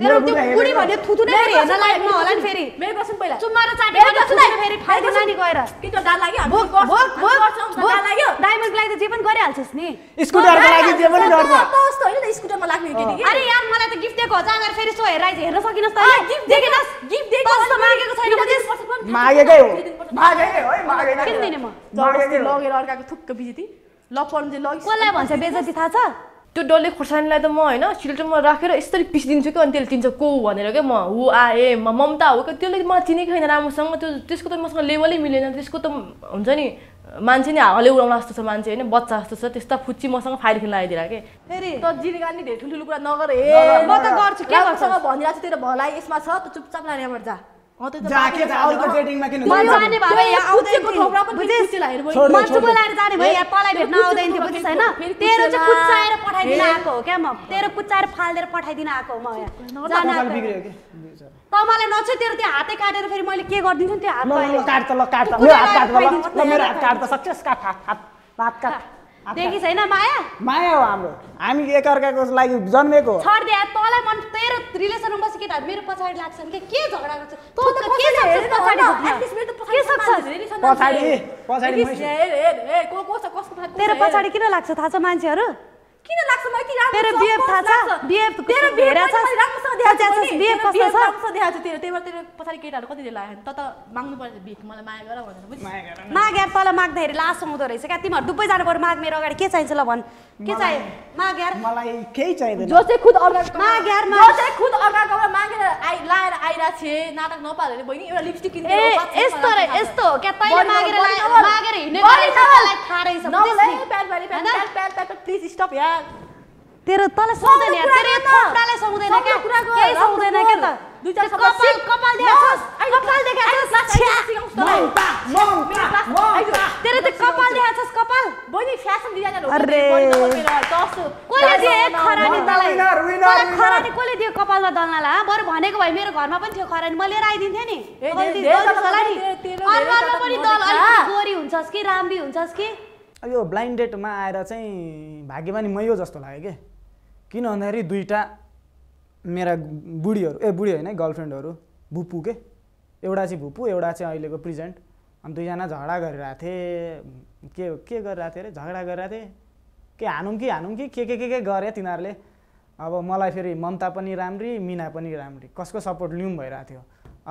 मेरो त्यो बुढी भन्यो थुथु नै फेरि हेर्न लाग्नु होला नि फेरि मेरो कसम पहिला चुम्मा र चाटी फेरि फाइदा नानी गएर कि त डा लाग्यो भोक भोक भोक लाग्यो डाइमन्डको लागि त जे पनि गरिहाल्छस् नि स्कुटरको लागि जे पनि गर्छ त जस्तो हैन त स्कुटरमा लाग्ने के के अरे यार मलाई त गिफ्ट दिएको हजार आएर फेरि सो हेराइ हेर्न सकिनस् त गिफ्ट देखेनस् गिफ्ट दिएको त मागेको छैन मागेकै हो मागेकै हो मागेन किन दिने म लगेर अर्काको थुक्क बिजती लपन चाहिँ लग्यो कसलाई भन्छ बेजती थाहा छ त्यो डल्ले खोर्सानीलाई त म होइन सिल्टरमा राखेर यसरी पिसिदिन्छु कि अनि त्यसले चिन्छ को भनेर क्या म हो आए म ममता हो क्या त्यसले मलाई चिनेको छैन राम्रोसँग त्यो त्यसको त मसँग लेभलै मिलेन त्यसको त हुन्छ नि मान्छे नि हाले उडाउन जस्तो छ मान्छे होइन बच्चा जस्तो छ त्यस्तो फुच्ची मसँग फाइल खेल्न आइदिएर के फेरि त जिर्गा नि धेरै ठुल्ठुलो कुरा नगर हे म त गर्छु भनिरहेको छु तेरो भलाइ यसमा छ त चुपचाप लाने जा जाने भयो भेट्न आउँदैन थियो तेरो चाहिँ कुच्चाएर पठाइदिन हो म तेरो कुच्चाएर फालिदिएर पठाइदिन आएको हो म त मलाई नछ तेरो त्यो हातै काटेर फेरि मैले के गरिदिन्छु नि त्यो हात काट त देखि छैन माया माया हो हाम्रो हामी एकअर्काको लागि जन्मेको छड्दे तँलाई मन तेरो रिलेसनमा बसी केटाहरू मेरो पछाडि लाग्छन् कि के झगडा छ त के सक्छस् पछाडि पछाडि तेरो पछाडि किन लाग्छ थाहा छ मान्छेहरू किन लाग्छ म यति राम्रो तेरो बिहेव थाहा छ बिहेव तेरो बिहेव छ राम्रोसँग देखाएको छ बिहेव कस्तो छ राम्रोसँग देखाएको छ तेरो त्यही भएर तेरो पछाडि केटाहरू कति दिएर लाग्यो त त माग्नु पर्छ भिख मलाई माया गर भनेर माया गर माग्यार तल माग्दाखेरि लास आउँदो रहेछ क्या तिमीहरू दुबै जानु पर्छ माग मेरो अगाडि के चाहिन्छ ल भन् के चाहियो माग्यार मलाई केही चाहिँदैन जो चाहिँ खुद अर्का माग्यार जो चाहिँ खुद अर्काकोबाट मागेर आइ लाएर आइरहेको थिएँ नाटक नपाल भने बहिनी एउटा लिपस्टिक किन्ने यस्तो रे यस्तो क्या तैले मागेर मागेर हिँडेको थाहा रहेछ प्लिज स्टप यार तेरो तँलाई सुहाउँदैन तेरो थोपडाले थोप्राले सुहाउँदैन के केही सुहाउँदैन क्या त दुई चार कपाल कपाल तेरो त कपाल देखाएको कपाल बहिनी फ्यासन डिजाइनर अरे कसले दियो एक खरानी तलाई खरानी कोले दियो कपालमा ह बरु भनेको भए मेरो घरमा पनि थियो खरानी म लिएर आइदिन्थे नि अनुहारमा पनि दल अलिक गोरी हुन्छस् कि राम्री हुन्छस् कि यो ब्लाइन्ड डेटमा आएर चाहिँ भाग्यमानी मै हो जस्तो लाग्यो के किन भन्दाखेरि दुईवटा मेरा बुढीहरू ए बुढी होइन गर्लफ्रेन्डहरू भुपु के एउटा चाहिँ भुपु एउटा चाहिँ अहिलेको प्रेजेन्ट अनि दुईजना झगडा गरिरहेको थिएँ के के गरिरहेको थिएँ अरे झगडा गरिरहेको थिएँ के हानौँ कि हानौँ कि के के के के गरे तिनीहरूले अब मलाई फेरि ममता पनि राम्री मिना पनि राम्री कसको सपोर्ट लिउँ भइरहेको थियो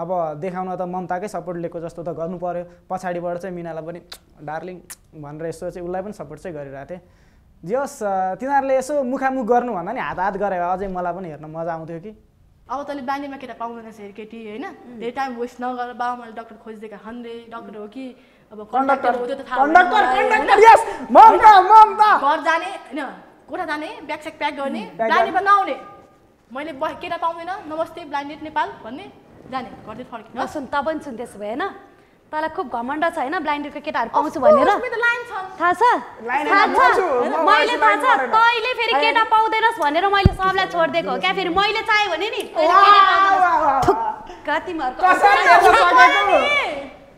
अब देखाउन त ममताकै सपोर्ट लिएको जस्तो त गर्नु पऱ्यो पछाडिबाट चाहिँ मिनालाई पनि डार्लिङ भनेर यसो चाहिँ उसलाई पनि सपोर्ट चाहिँ गरिरहेको थिएँ जस तिनीहरूले यसो मुखामुख गर्नुभन्दा नि हात हात गरे अझै मलाई पनि हेर्न मजा आउँथ्यो कि अब तैँले बानीमा केटा पाउँदैन हेर केटी होइन धेरै टाइम वेस्ट नगर बाबा मैले डक्टर खोजिदिएको खन्दै डक्टर हो कि अब कन्डक्टर हो त्यो त घर जाने होइन कोठा जाने ब्यागस्याग प्याक गर्ने बानीमा नआउने मैले केटा पाउँदैन नमस्ते ब्लाइन्डेड नेपाल भन्ने जाने घरतिर फर्किनु सुन त पनि त्यसो भए होइन तँलाई खुब घमण्ड छ होइन ब्लाइन्डेडको केटाहरू पाउँछु भनेर थाहा छ मैले थाहा छ तैँले फेरि केटा पाउँदैनस् भनेर मैले सबलाई छोडिदिएको हो क्या फेरि मैले चाहेँ भने नि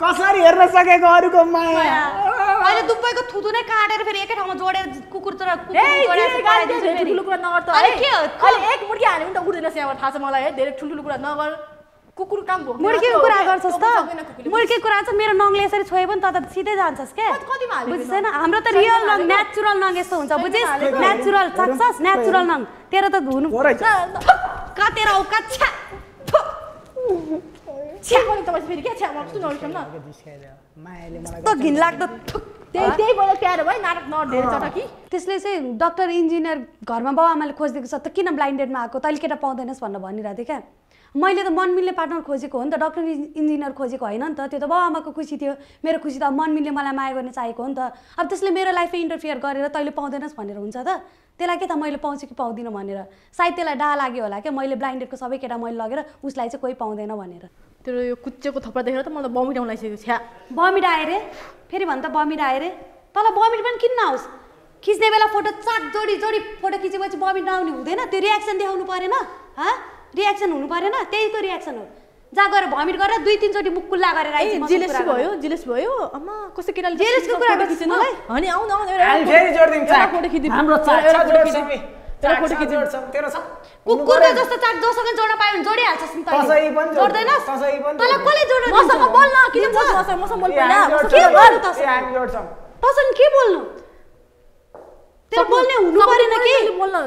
कसरी हेर्न सकेको अरूको माया अहिले दुबईको थुतु नै काटेर फेरि एकै ठाउँमा जोडेर कुकुर तर ठुलो कुरा नगर त एक मुर्की हाल्यो भने त उठ्दैन यहाँबाट थाहा छ मलाई है धेरै ठुल्ठुलो कुरा नगर कुकुर काम भोग्नु कुरा गर्छस् त मुर्की कुरा छ मेरो नङले यसरी छोए पनि त त सिधै जान्छस् के बुझिस् होइन हाम्रो त रियल नङ नेचुरल नङ यस्तो हुन्छ बुझिस् नेचुरल सक्छस् नेचुरल नङ तेरो त धुनु कतेर औ कच्छा घिनलाग्दो त्यसले चाहिँ डक्टर इन्जिनियर घरमा बाउ आमाले खोजिदिएको छ त किन ब्लाइन्डेडमा आएको तैँले केटा पाउँदैनस् भनेर भनिरहेको थिएँ क्या मैले त मिल्ने पार्टनर खोजेको हो नि त डक्टर इन्जिनियर खोजेको होइन नि त त्यो त बाउ आमाको खुसी थियो मेरो खुसी त मनमिलले मलाई माया गर्ने चाहेको हो नि त अब त्यसले मेरो लाइफमा इन्टरफियर गरेर तैँले पाउँदैनस् भनेर हुन्छ त त्यसलाई के त मैले पाउँछु कि पाउँदिनँ भनेर सायद त्यसलाई डा लाग्यो होला क्या मैले ब्लाइन्डेडको सबै केटा मैले लगेर उसलाई चाहिँ कोही पाउँदैन भनेर तेरो यो कुच्चेको थप्पा देखेर त मलाई बमिट आउनु छ्या बमिट आएँ रे फेरि भन त बमिट आयो रे तल बमिट पनि किन्न होस् खिच्ने बेला फोटो चाक जोडी जोडी फोटो खिचेपछि बमिट नआउने हुँदैन त्यो रियाक्सन देखाउनु परेन हा रियाक्सन हुनु परेन त्यहीको रियाक्सन हो जहाँ गएर भमिट गरेर दुई तिनचोटि मुख कुल्ला गरेर जेलेस भयो जेलेस भयो अम्मा कसो केटाले जेलेसको कुरा गर्छ मलाई अनि आउन आउन एउटा फोटो खिचिदिनु हाम्रो चाट छ जोड सिमी तर फोटो खिचिदिनु तेरो छ कुकुरको जस्तो चाट जोसँग जोड्न पायो भने जोडिहाल्छस् नि कसै पनि जोड्दैन कसै पनि तँलाई कसले जोड्न मसँग बोल बोल्न किन मसँग मसँग बोल्न के बोल्नु तसँग तसँग के बोल्नु तेरो बोल्ने हुनु परेन के बोल्न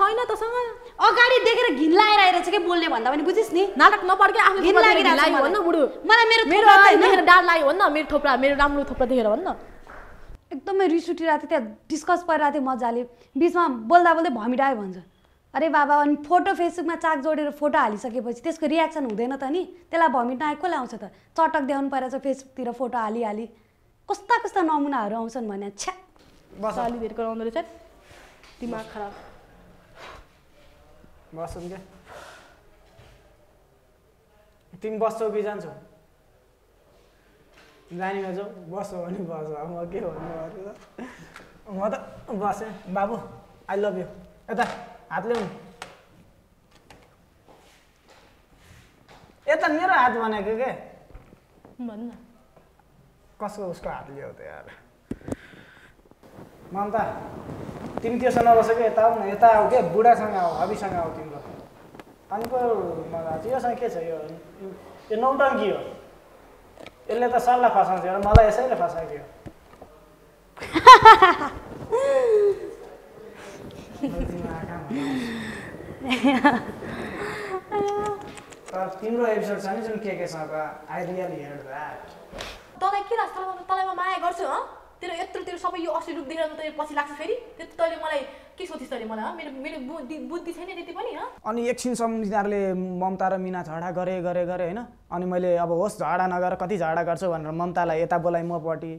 छैन तसँग अगाडि देखेर घिन लागेर आइरहेछ कि बोल्ने भन्दा पनि बुझिस् नि नाटक नपर्के आफ्नो घिन लागिरहेको भन्न बुढो मलाई मेरो मेरो देखेर डार लाग्यो भन्न मेरो थोप्रा मेरो राम्रो थोप्रा देखेर भन्न एकदमै रिस उठिरहेको थियो त्यहाँ डिस्कस परिरहेको थियो मजाले बिचमा बोल्दा बोल्दै भमिटायो भन्छ अरे बाबा अनि फोटो फेसबुकमा चाक जोडेर फोटो हालिसकेपछि त्यसको रियाक्सन हुँदैन त नि त्यसलाई भमिट नआएको कसले आउँछ त चटक देखाउनु छ फेसबुकतिर फोटो हालिहाली कस्ता कस्ता नमुनाहरू आउँछन् भने छ्या बस अलिक कराउँदो रहेछ दिमाग खराब बसौँ क्या तिमी बस्छौ कि जान्छौ जाने जाउँ बस्छौ भने बस म के भन्नु म त बसेँ बाबु आई लभ यु यता हात ल्याउनु यता मेरो हात भनेको के भन्न कसको उसको हात ल्याउ त यार ममता तिमी त्यसो नबसेको यता आऊ न यता आऊ के बुढासँग आऊ हबीसँग आऊ तिम्रो अनि पो मलाई योसँग के छ यो यो नौटङ्की हो यसले त सल्लाह फसाउँछ र मलाई यसैले फसाइदियो तर तिम्रो एपिसोड छ नि जुन के के आई रियली हेर्नु द्याट तँलाई के लाग्छ तँलाई म माया गर्छु हँ तेरो यत्रो तेरो सबै यो अस्ति रूप देखेर त पछि लाग्छ फेरि त्यो तैँले मलाई के सोचिस् तैँले मलाई मेरो मेरो बुद्धि छैन त्यति पनि अनि एकछिनसम्म तिनीहरूले ममता र मिना झगडा गरे गरे गरे होइन अनि मैले अब होस् झगडा नगर कति झगडा गर्छु भनेर ममतालाई यता बोलाएँ मपट्टि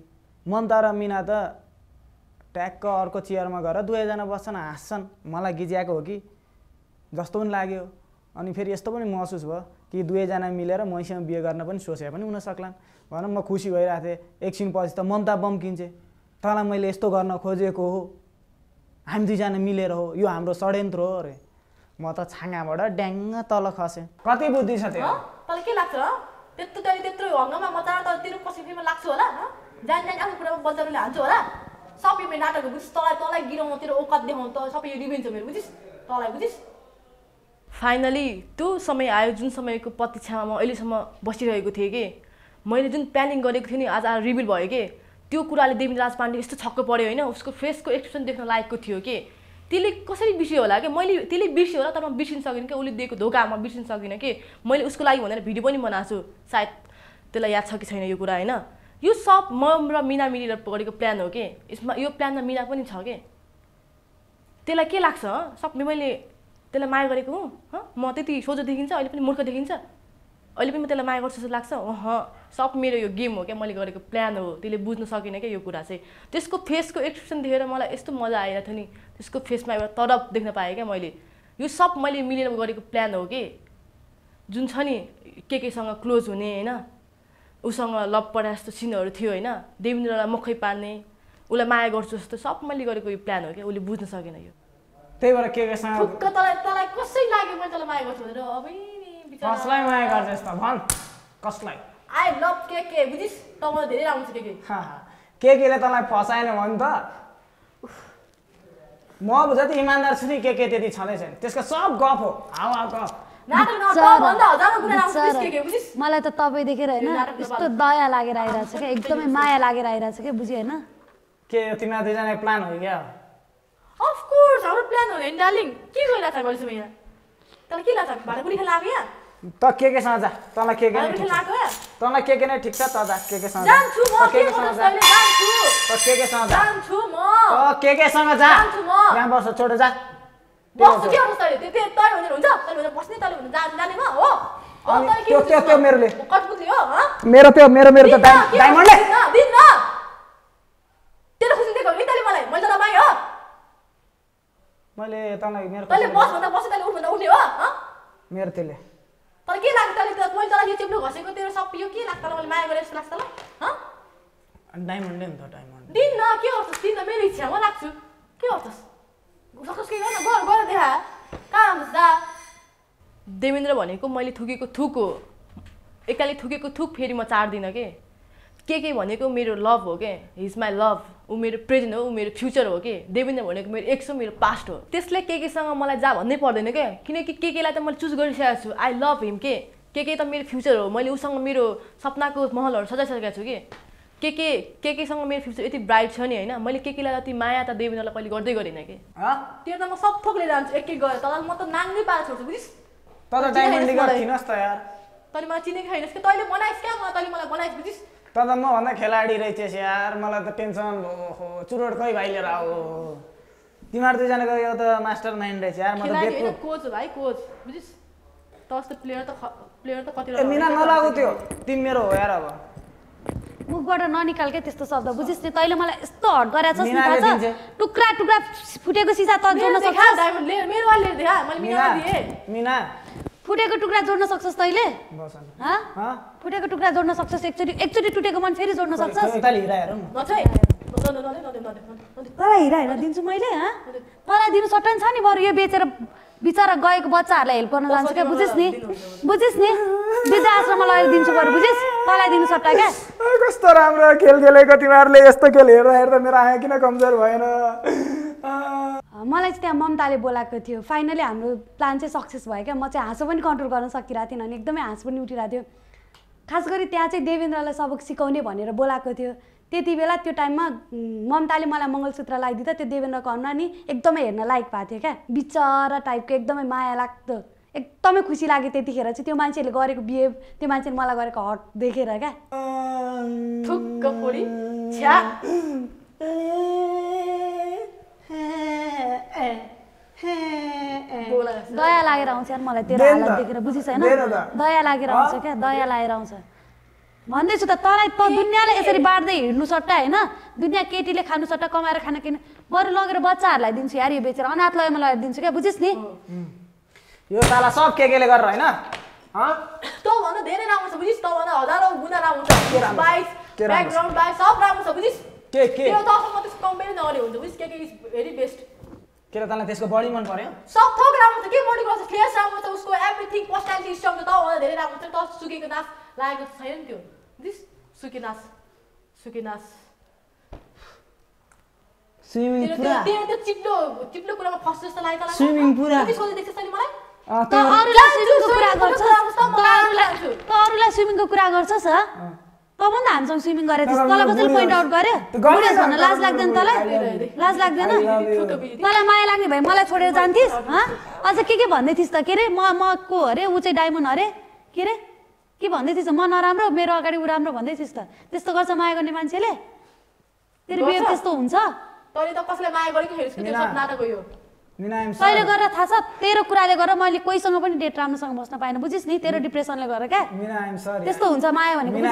ममता र मिना त ट्याक्क अर्को चेयरमा गएर दुवैजना बस्छन् हाँस्छन् मलाई गिज्याएको हो कि जस्तो पनि लाग्यो अनि फेरि यस्तो पनि महसुस भयो कि दुवैजना मिलेर मैसँग बिहे गर्न पनि सोचे पनि हुन सक्लान् भनौँ म खुसी भइरहेको थिएँ एकछिनपछि त ममता बम्किन्छे तँलाई मैले यस्तो गर्न खोजेको हो हामी दुईजना मिलेर हो यो हाम्रो षड्यन्त्र हो अरे म त छाङ्गाबाट ड्याङ्ग तल खसेँ कति बुद्धि छ त्यो तँलाई के लाग्छ त्यत्रो तैँले त्यत्रो म मजाएर त तेरो पसिफीमा लाग्छु होला जान जान आफ्नो कुरामा बजारले हाल्छु होला सबै मेरो नाटकहरू बुझिस् तँलाई तँलाई गिराउँ तेरो ओकत देखाउँ त सबै यो रिभेन्ज हो मेरो बुझिस् तँलाई बुझिस् फाइनली त्यो समय आयो जुन समयको प्रतीक्षामा म अहिलेसम्म बसिरहेको थिएँ कि मैले जुन प्लानिङ गरेको थिएँ नि आज रिभिल भयो कि त्यो कुराले राज पाण्डे यस्तो छक्क पऱ्यो होइन उसको फेसको एक्सप्रेसन देख्न लागेको थियो कि त्यसले कसरी बिर्स्यो होला कि मैले त्यसले बिर्सियो होला तर म बिर्सिन सकिनँ कि उसले दिएको धोका म बिर्सिन सकिनँ कि मैले उसको लागि भनेर भिडियो पनि बनाएको छु सायद त्यसलाई याद छ कि छैन यो कुरा होइन यो सब म र मिना मिलेर गरेको प्लान हो कि यसमा यो प्लानमा मिना पनि छ कि त्यसलाई के लाग्छ सब मैले त्यसलाई माया गरेको हुँ म त्यति सोझो देखिन्छ अहिले पनि मूर्ख देखिन्छ अहिले पनि म त्यसलाई माया गर्छु जस्तो लाग्छ अह सब मेरो यो गेम हो क्या मैले गरेको प्लान हो त्यसले बुझ्न सकिनँ क्या यो कुरा चाहिँ त्यसको फेसको एक्सप्रेसन देखेर मलाई यस्तो मजा आइरहेको थियो नि त्यसको फेसमा एउटा तडप देख्न पाएँ क्या मैले यो सब मैले मिलेर गरेको प्लान हो कि जुन छ नि के केसँग क्लोज हुने होइन उसँग लभ पढा जस्तो सिनहरू थियो होइन देवेन्द्रलाई मखै पार्ने उसलाई माया गर्छु जस्तो सब मैले गरेको यो प्लान हो क्या उसले बुझ्न सकेन यो त्यही भएर के केसँग तँलाई तँलाई कसरी लाग्यो मैले तँलाई माया गर्छु भनेर अब कसलाई माया गर्छस् त भन् कसलाई आई लभ के के बुझिस् म धेरै राम्रो छ के के के केले तँलाई फसाएन भने त म जति इमान्दार छु नि के के त्यति छँदै छैन त्यसको सब गफ हो हाउ हाउ गफ मलाई त तपाईँ देखेर होइन यस्तो दया लागेर आइरहेको छ क्या एकदमै माया लागेर आइरहेको छ क्या बुझ्यो होइन के तिमीलाई दुईजना प्लान हो क्या अफकोर्स हाम्रो प्लान हो नि डार्लिङ के गरिरहेको छ मैले यहाँ तँलाई के लाग्छ भाँडाकुटी खेला आएको यहाँ त के के साँझ तँलाई के के तँलाई के के नै ठिक छ त के के साँझ के के साँझ के के के के सँग जा यहाँ बस्छ छोडेर जा त्यो त्यो मेरो त्यो मेरो मेरो त डायमन्डले मैले तँलाई मेरो मेरो त्यसले तर के लाग्छ अलिक मैले तँलाई यो चिप्लो घसेको तेरो सब यो के लाग्छ मैले माया गरेँ जस्तो लाग्छ ल डायमन्ड नि त डायमन्ड न के गर्छस् दिन्न मेरो इच्छा म लाग्छु के गर्छस् सक्छस् के गर्न गर गर देखा कहाँ हुन्छ दा देवेन्द्र भनेको मैले थुकेको थुक हो एकाले थुकेको थुक फेरि म चार्दिनँ के के के भनेको मेरो लभ हो कि हिज माई लभ ऊ मेरो प्रेजेन्ट हो ऊ मेरो फ्युचर हो कि देविन्द्र भनेको मेरो एक्स हो मेरो पास्ट हो त्यसले के केसँग मलाई जा भन्नै पर्दैन क्या किनकि के केलाई त मैले चुज गरिसकेको छु आई लभ हिम के के के त मेरो फ्युचर हो मैले उसँग मेरो सपनाको महलहरू सजाइसकेको छु कि के के के केसँग मेरो फ्युचर यति ब्राइट छ नि होइन मैले के केलाई जति माया त देवेन्द्रलाई पहिले गर्दै गरेन कि त्यो त म सब थोक लिएर जान्छु एक एक गरेर तर म त नाङ्गै पाएर छोड्छु बुझिस् तर मलाई चिनेको छैनस् कि तैँले बनाइस् क्या तैँले मलाई बनाइस् बुझिस् त त मभन्दा खेलाडी रहेछस् यार मलाई त टेन्सन भयो हो चुरोट खै भाइ लिएर आऊ तिमीहरू दुईजनाको यो त मास्टर माइन्ड रहेछ यार म कोच भाइ कोच बुझिस् टस त प्लेयर त प्लेयर त कति मिना नलागु त्यो तिमी मेरो हो यार अब मुखबाट ननिकालकै त्यस्तो शब्द बुझिस् नि तैँले मलाई यस्तो हट गराएको थाहा छ टुक्रा टुक्रा फुटेको सिसा त सक्छ मेरो वाले दिए मिना फुटेको टुक्रा जोड्न सक्छस् तैले फुटेको टुक्रा जोड्न सक्छस् एकचोटि एकचोटि टुटेको मन फेरि जोड्न सक्छस् तँलाई हिरा हेर दिन्छु मैले तँलाई दिनु सटन छ नि बरु यो बेचेर बिचरा गएको बच्चाहरूलाई हेल्प गर्न जान्छु क्या बुझिस् नि बुझिस् नि वृद्ध आश्रममा लगाइदिन्छु बरु बुझिस् पलाइदिनु सट्टा क्या कस्तो राम्रो खेल खेलेको तिमीहरूले यस्तो खेल हेर्दा हेर्दा मेरो आँखा किन कमजोर भएन मलाई चाहिँ त्यहाँ ममताले बोलाएको थियो फाइनली हाम्रो प्लान चाहिँ सक्सेस भयो क्या म चाहिँ हाँसो पनि कन्ट्रोल गर्न सकिरहेको थिएन अनि एकदमै हाँस पनि उठिरहेको थियो खास गरी त्यहाँ चाहिँ देवेन्द्रलाई सबक सिकाउने भनेर बोलाएको थियो त्यति बेला त्यो टाइममा ममताले मलाई मङ्गलसूत्र लगाइदिँदा त्यो देवेन्द्रको अनुहार नि एकदमै हेर्न लायक भएको थियो क्या बिचरा टाइपको एकदमै माया लाग्दो एकदमै खुसी लाग्यो त्यतिखेर चाहिँ त्यो मान्छेले गरेको बिहेभ त्यो मान्छेले मलाई गरेको हट देखेर क्या थुक्क दया लागेर आउँछ मलाई त्यो हालत देखेर बुझिस होइन दया लागेर आउँछ क्या दया लागेर आउँछ भन्दैछु त तँलाई त दुनियाँले यसरी बाँड्दै हिँड्नु सट्टा होइन दुनियाँ केटीले खानु सट्टा कमाएर खाना किन बरु लगेर बच्चाहरूलाई दिन्छु यार यो बेचेर अनाथलयमा लगेर दिन्छु क्या बुझिस् नि यो ताला सब के केले गरेर होइन के त्यसको बडी मन पर्यो सब के बडी छ लागेको छैन त्यो This sukinas, sukinas. स्विमिङ पुरा तेरो त्यो चिप्लो चिप्लो कुरामा फर्स्ट जस्तो लाग्यो तलाई स्विमिङ पुरा त्यति सोध्दै देख्छस् नि मलाई त अरूलाई स्विमिङको कुरा गर्छस् त अरूलाई स्विमिङको कुरा गर्छस् ह त भन्दा हामीसँग स्विमिङ गरेको छ तँलाई कसैले पोइन्ट आउट गर्यो बुढे भन्न लाज लाग्दैन तँलाई लाज लाग्दैन तँलाई माया लाग्ने भए मलाई छोडेर जान्थिस् अझ के के भन्दै थिइस् त के अरे म म को अरे ऊ चाहिँ डायमन्ड अरे के अरे के भन्दै थिएछ म नराम्रो मेरो अगाडि ऊ राम्रो भन्दै थिएछ त त्यस्तो गर्छ माया गर्ने मान्छेले तेरो बिहेभ त्यस्तो हुन्छ तैँले गरेर थाहा छ तेरो कुराले गरेर मैले कोहीसँग पनि डेट राम्रोसँग बस्न पाएन बुझिस् नि तेरो डिप्रेसनले गरेर क्या त्यस्तो हुन्छ माया भनेको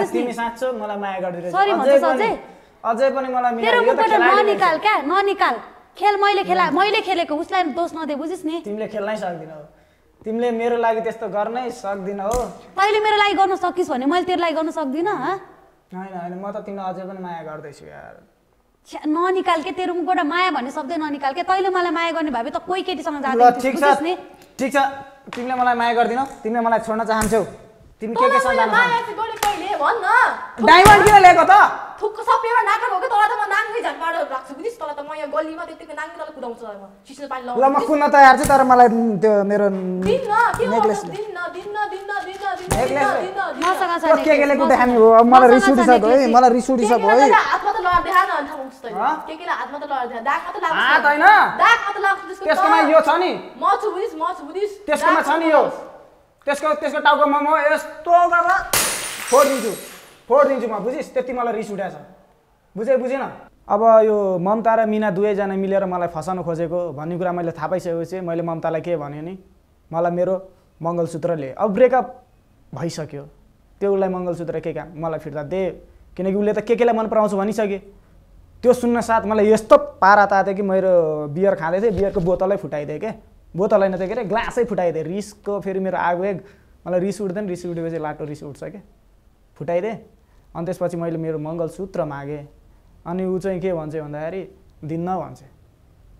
सरी भन्छ सधैँ अझै पनि मलाई तेरो मुखबाट ननिकाल क्या ननिकाल खेल मैले खेला मैले खेलेको उसलाई दोष नदिए बुझिस् नि तिमीले खेल्नै सक्दिनौ तिमीले मेरो लागि त्यस्तो गर्नै सक्दिन हो तैँले मेरो लागि गर्न सकिस् भने मैले तेरो लागि गर्न सक्दिनँ होइन होइन म त तिमीलाई अझै पनि माया गर्दैछु यार ननिकाल के तेरो मुखबाट माया भन्ने शब्दै ननिकाल के तैँले मलाई माया गर्ने भए त कोही केटीसँग जाँदैन ठिक छ ठिक छ तिमीले मलाई माया गर्दिनौ तिमीले मलाई छोड्न चाहन्छौ तिमी के के छ सम्झाउन डायमन्ड किन लिएको त थुक्क सबैमा नाका भएको तँलाई त म नाङ्गै झन्पाडो राख्छु बुझिस् तँलाई त म यो गल्लीमा त्यतिको नाङ्गै तँलाई कुदाउँछु म चिसो पानी लगाउँछु ल म कुद्न तयार छु तर मलाई त्यो मेरो दिन न के हो दिन दिन दिन दिन दिन न न केले कुद्दा हामी हो मलाई रिस हो है मलाई रिस हो है हातमा त लड देखा न अन्त उठ्छ के केले हातमा त लड देखा दागमा त लाग्छ हात हैन दागमा त लाग्छ त्यसको त्यसकोमा यो छ नि म छु बुझिस् म छु बुझिस् त्यसकोमा छ नि यो त्यसको त्यसको टाउकोमा म यस्तो गरेर फोडिदिन्छु फोडिदिन्छु म बुझिस् त्यति मलाई रिस उठाएछ बुझेँ बुझेन अब यो ममता र मिना दुवैजना मिलेर मलाई फसाउनु खोजेको भन्ने कुरा मैले थाहा पाइसकेपछि मैले ममतालाई के भने नि मलाई मेरो मङ्गलसूत्रले अब ब्रेकअप भइसक्यो त्यो उसलाई मङ्गलसूत्र के काम मलाई फिर्ता दे किनकि उसले त के केलाई मन पराउँछु भनिसके त्यो सुन्न साथ मलाई यस्तो पारा तात्यो कि मेरो बियर खाँदै थिएँ बियरको बोतलै फुटाइदिएँ क्या बोतल बोतललाई त के अरे ग्लासै फुटाइदिएँ रिसको फेरि मेरो आवेग मलाई रिस उठ्दैन रिस उठेपछि लाटो रिस उठ्छ क्या फुटाइदिएँ अनि त्यसपछि मैले मेरो मङ्गलसूत्र मागेँ अनि ऊ चाहिँ के भन्छ भन्दाखेरि दिन्न भन्छ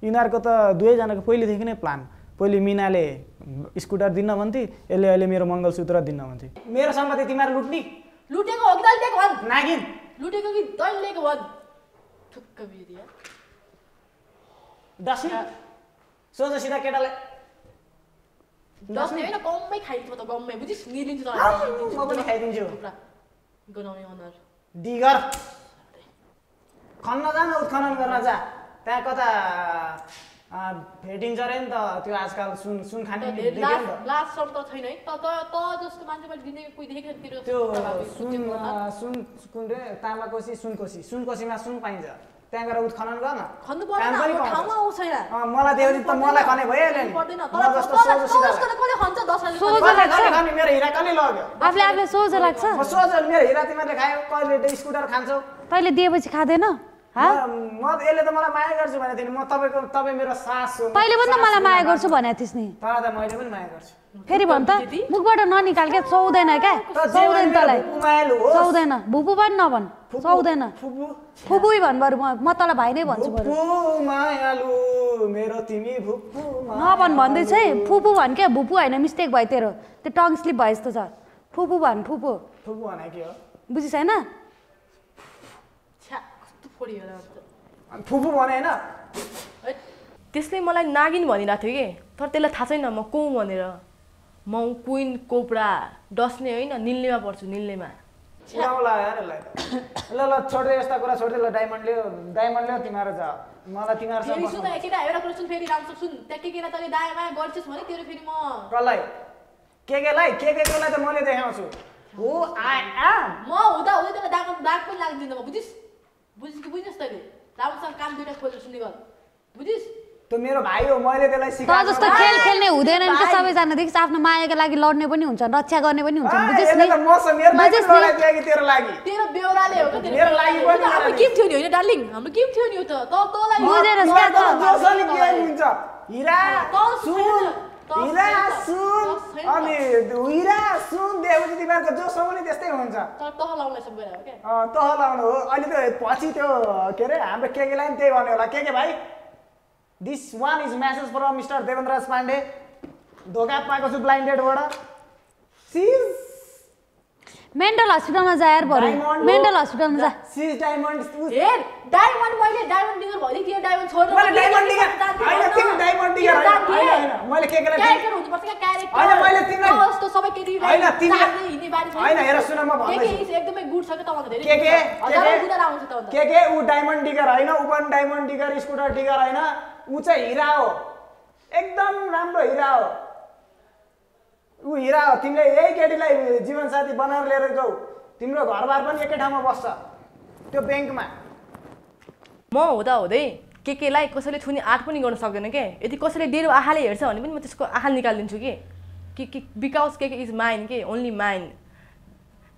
यिनीहरूको त दुवैजनाको पहिलेदेखि नै प्लान पहिले मिनाले स्कुटर दिन्न भन्थे यसले अहिले मेरो मङ्गलसूत्र दिन्न भन्थे मेरो सम्पत्ति तिमीहरू लुट्ने लुटेको लुटेको कि सोझो सिधा केटालाई दसले होइन कम्मै खाइदिन्छु म त कम्मै बुझिस् निलिन्छु त म पनि खाइदिन्छु गनाउने अनुहार डिगर खन्न जा न उत्खनन गर्न जा त्यहाँ कता भेटिन्छ अरे नि त त्यो आजकल सुन सुन खाने लास्ट सर्ट त छैन है त त जस्तो मान्छे मैले दिने कोही देखेको थिएँ त्यो सुन सुन कुन रे तामाकोसी सुनकोसी सुनकोसीमा सुन पाइन्छ त्यहाँ गएर उत्खनन गर्न मलाई त्यो त मलाई खने भइहाल्यो मेरो हिरा कनी लग्यो लाग्छ मेरो हिरा तिमीहरूले खायो कहिले स्कुटर खान्छौ तैँले दिएपछि खाँदैन म यसले त मलाई माया गर्छु भनेको थिएँ म तपाईँको तपाईँ मेरो सास हो पहिले पनि त मलाई माया गर्छु भनेको थिइस् नि तर त मैले पनि माया गर्छु फेरि भन् त मुखबाट ननिकाल क्या चौदैन क्या चौदैन तँलाई चौदैन भुपु पनि नभन् चौदैन फुपुई भन् बरु म तँलाई भाइ नै भन्छु नभन् भन्दैछ है फुपु भन् क्या भुपु होइन मिस्टेक भयो तेरो त्यो टङ स्लिप भयो जस्तो छ फुपु भन् फुपु फुपु भने के हो बुझिस् होइन बुढी भने होइन त्यसले मलाई नागिन भनिरहेको थियो कि तर त्यसलाई थाहा छैन म को भनेर म कुइन कोपडा डस्ने होइन निल्नेमा पर्छु निल्नेमा ल ल छोड्दै यस्ता कुरा छोड्दै ल डायमन्ड डायमन्ड मलाई के के लाई के के कोलाई त मैले देखाउँछु म हुँदा हुँदै दाग पनि लाग्दिनँ म बुझिस् बुझिस कि बुझिस् तैँले राम्रोसँग काम दुइटा खोलेर सुन्ने गर बुझिस् त्यो मेरो भाइ हो मैले त्यसलाई सिकाए जस्तो खेल खेल्ने हुँदैन नि सबैजना देखिस आफ्नो मायाको लागि लड्ने पनि हुन्छ रक्षा गर्ने पनि हुन्छ बुझिस नि बुझिस् नि तेरो लागि तेरो बेउराले हो के मेरो लागि पनि हाम्रो के थियो नि होइन डार्लिङ हाम्रो के थियो नि त त तलाई बुझेर के हुन्छ हिरा त सुन सुन अनि हिरा सुन देउजी तिमीहरूको जोसँग पनि त्यस्तै हुन्छ तह लाउने सबै हो के तह लाउनु हो अहिले त पछि त्यो के अरे हाम्रो केकेलाई पनि त्यही भन्यो होला के के भाइ this one is message from mister Devendra Pandey धोका पाएको छु ब्लाइन्डेडबाट सिज मेन्टल हस्पिटलमा जा यार बरु मेन्टल हस्पिटलमा जा सी डायमन्ड ए डायमन्ड मैले डायमन्ड डिगर भनि के डायमन्ड छोड्नु मैले डायमन्ड डिगर हैन तिमी डायमन्ड डिगर हैन मैले के गरे क्यारेक्टर हुनु पर्छ के क्यारेक्टर हैन मैले तिमीलाई जस्तो सबै केटी हैन तिमीले हिँड्ने बारे हैन हेर सुन म भन्दै के के एकदमै गुड छ के तँभन्दा धेरै के के हजार गुड राम्रो त के के उ डायमन्ड डिगर हैन उ पनि डायमन्ड डिगर स्कुटर डिगर हैन उ चाहिँ हिरा हो एकदम राम्रो हिरा हो ऊ हिरा तिमीले यही केटीलाई जीवनसाथी बनाएर लिएर जाऊ तिम्रो घरबार पनि एकै ठाउँमा बस्छ त्यो ब्याङ्कमा म हुँदा हुँदै के केलाई कसैले छुने आँट पनि गर्न सक्दैन के यदि कसैले डेलो आहाले हेर्छ भने पनि म त्यसको आहाल निकालिदिन्छु कि के के बिकज के के इज माइन के ओन्ली माइन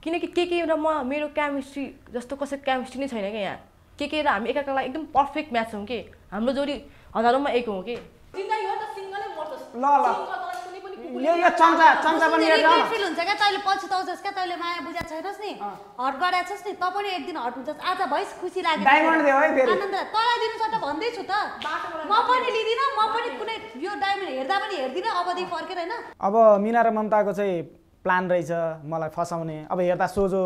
किनकि के के र म मेरो केमिस्ट्री जस्तो कसैको केमिस्ट्री नै छैन क्या यहाँ के के र हामी एकअर्कालाई एकदम पर्फेक्ट म्याच हौँ कि हाम्रो जोडी हजारौँमा एक हौँ कि ल ल यो यो चम्चा चम्चा पनि लिएर जाऊ फिल हुन्छ क्या तैँले पछुताउँछस् क्या तैँले माया बुझाएको छैनस् नि हट गराएको छस् नि त पनि एक दिन हट हुन्छस् आज भइस खुसी लाग्यो डायमन्ड देऊ है फेरि आनन्द तँलाई दिनु छ त भन्दैछु त म पनि लिदिनँ म पनि कुनै यो डायमन्ड हेर्दा पनि हेर्दिनँ अबदेखि फर्केर होइन अब मिना र ममताको चाहिँ प्लान रहेछ मलाई फसाउने अब हेर्दा सोझो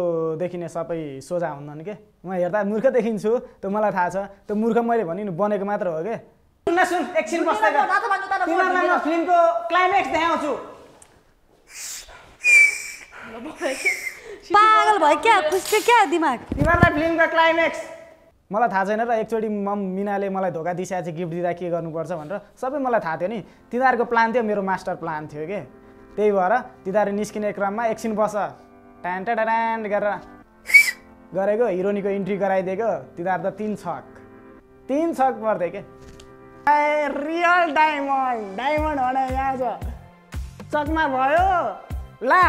देखिने सबै सोझा हुन्न नि के म हेर्दा मूर्ख देखिन्छु त्यो मलाई थाहा छ त्यो मूर्ख मैले भनिनु बनेको मात्र हो क्या सुन एकछिन फिल्मको क्लाइमेक्स देखाउँछु पागल भयो क्या खुसी क्या दिमाग तिमीहरूलाई फिल्मको क्लाइमेक्स मलाई थाहा छैन र एकचोटि म मिनाले मलाई धोका दिइसकेको थियो गिफ्ट दिँदा के गर्नुपर्छ भनेर सबै मलाई थाहा थियो नि तिनीहरूको प्लान थियो मेरो मास्टर प्लान थियो कि त्यही भएर तिनीहरू निस्किने क्रममा एकछिन बस ट्यान्ट ट्यान्ट गरेर गरेको हिरोनीको इन्ट्री गराइदिएको तिनीहरू त तिन छक तिन छक पर्थ्यो के रियल डायमन्ड डायमन्ड भने यहाँ छ चकमा भयो ला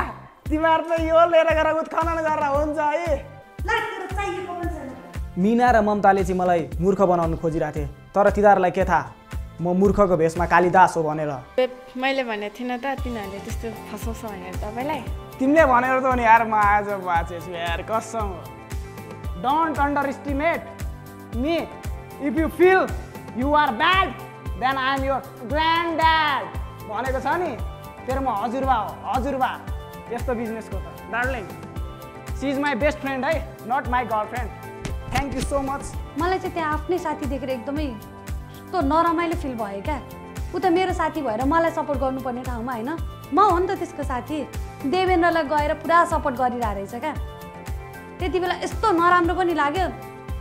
तिमीहरू त यो लिएर गएर उत्खनन गरेर हुन्छ है मिना र ममताले चाहिँ मलाई मूर्ख बनाउनु खोजिरहेको थिएँ तर तिनीहरूलाई के थाहा म मूर्खको भेषमा कालिदास हो भनेर मैले भनेको थिइनँ त तिनीहरूले त्यस्तो फसाउँछ भनेर तपाईँलाई तिमीले भनेर त नि यार म आज बाँचेछु यार कसम don't underestimate me if you feel your bad then am your grand dad भनेको छ नि तेरो म हजुरबा हो हजुरबा यस्तो बिजनेसको त darling she is my best friend है not my girlfriend thank you so much मलाई चाहिँ त्यहाँ आफ्नै साथी देखेर एकदमै कस्तो नरमाइलो फिल भयो क्या ऊ त मेरो साथी भएर मलाई सपोर्ट गर्नुपर्ने ठाउँमा होइन म हो नि त त्यसको साथी देवेन्द्रलाई गएर पुरा सपोर्ट गरिरहेको रहेछ क्या त्यति बेला यस्तो नराम्रो पनि लाग्यो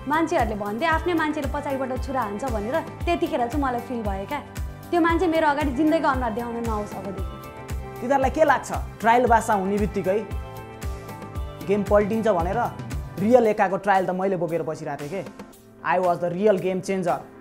मान्छेहरूले भन्थे आफ्नै मान्छेले पछाडिबाट छुरा हान्छ भनेर त्यतिखेर चाहिँ मलाई फिल भयो क्या त्यो मान्छे मेरो अगाडि जिन्दगी अनुहार देखाउन नआउँछ अबदेखि तिनीहरूलाई के लाग्छ ट्रायल बासा हुने बित्तिकै गेम पल्टिन्छ भनेर रियल एकाको ट्रायल त मैले बोकेर बसिरहेको थिएँ कि I was the real game changer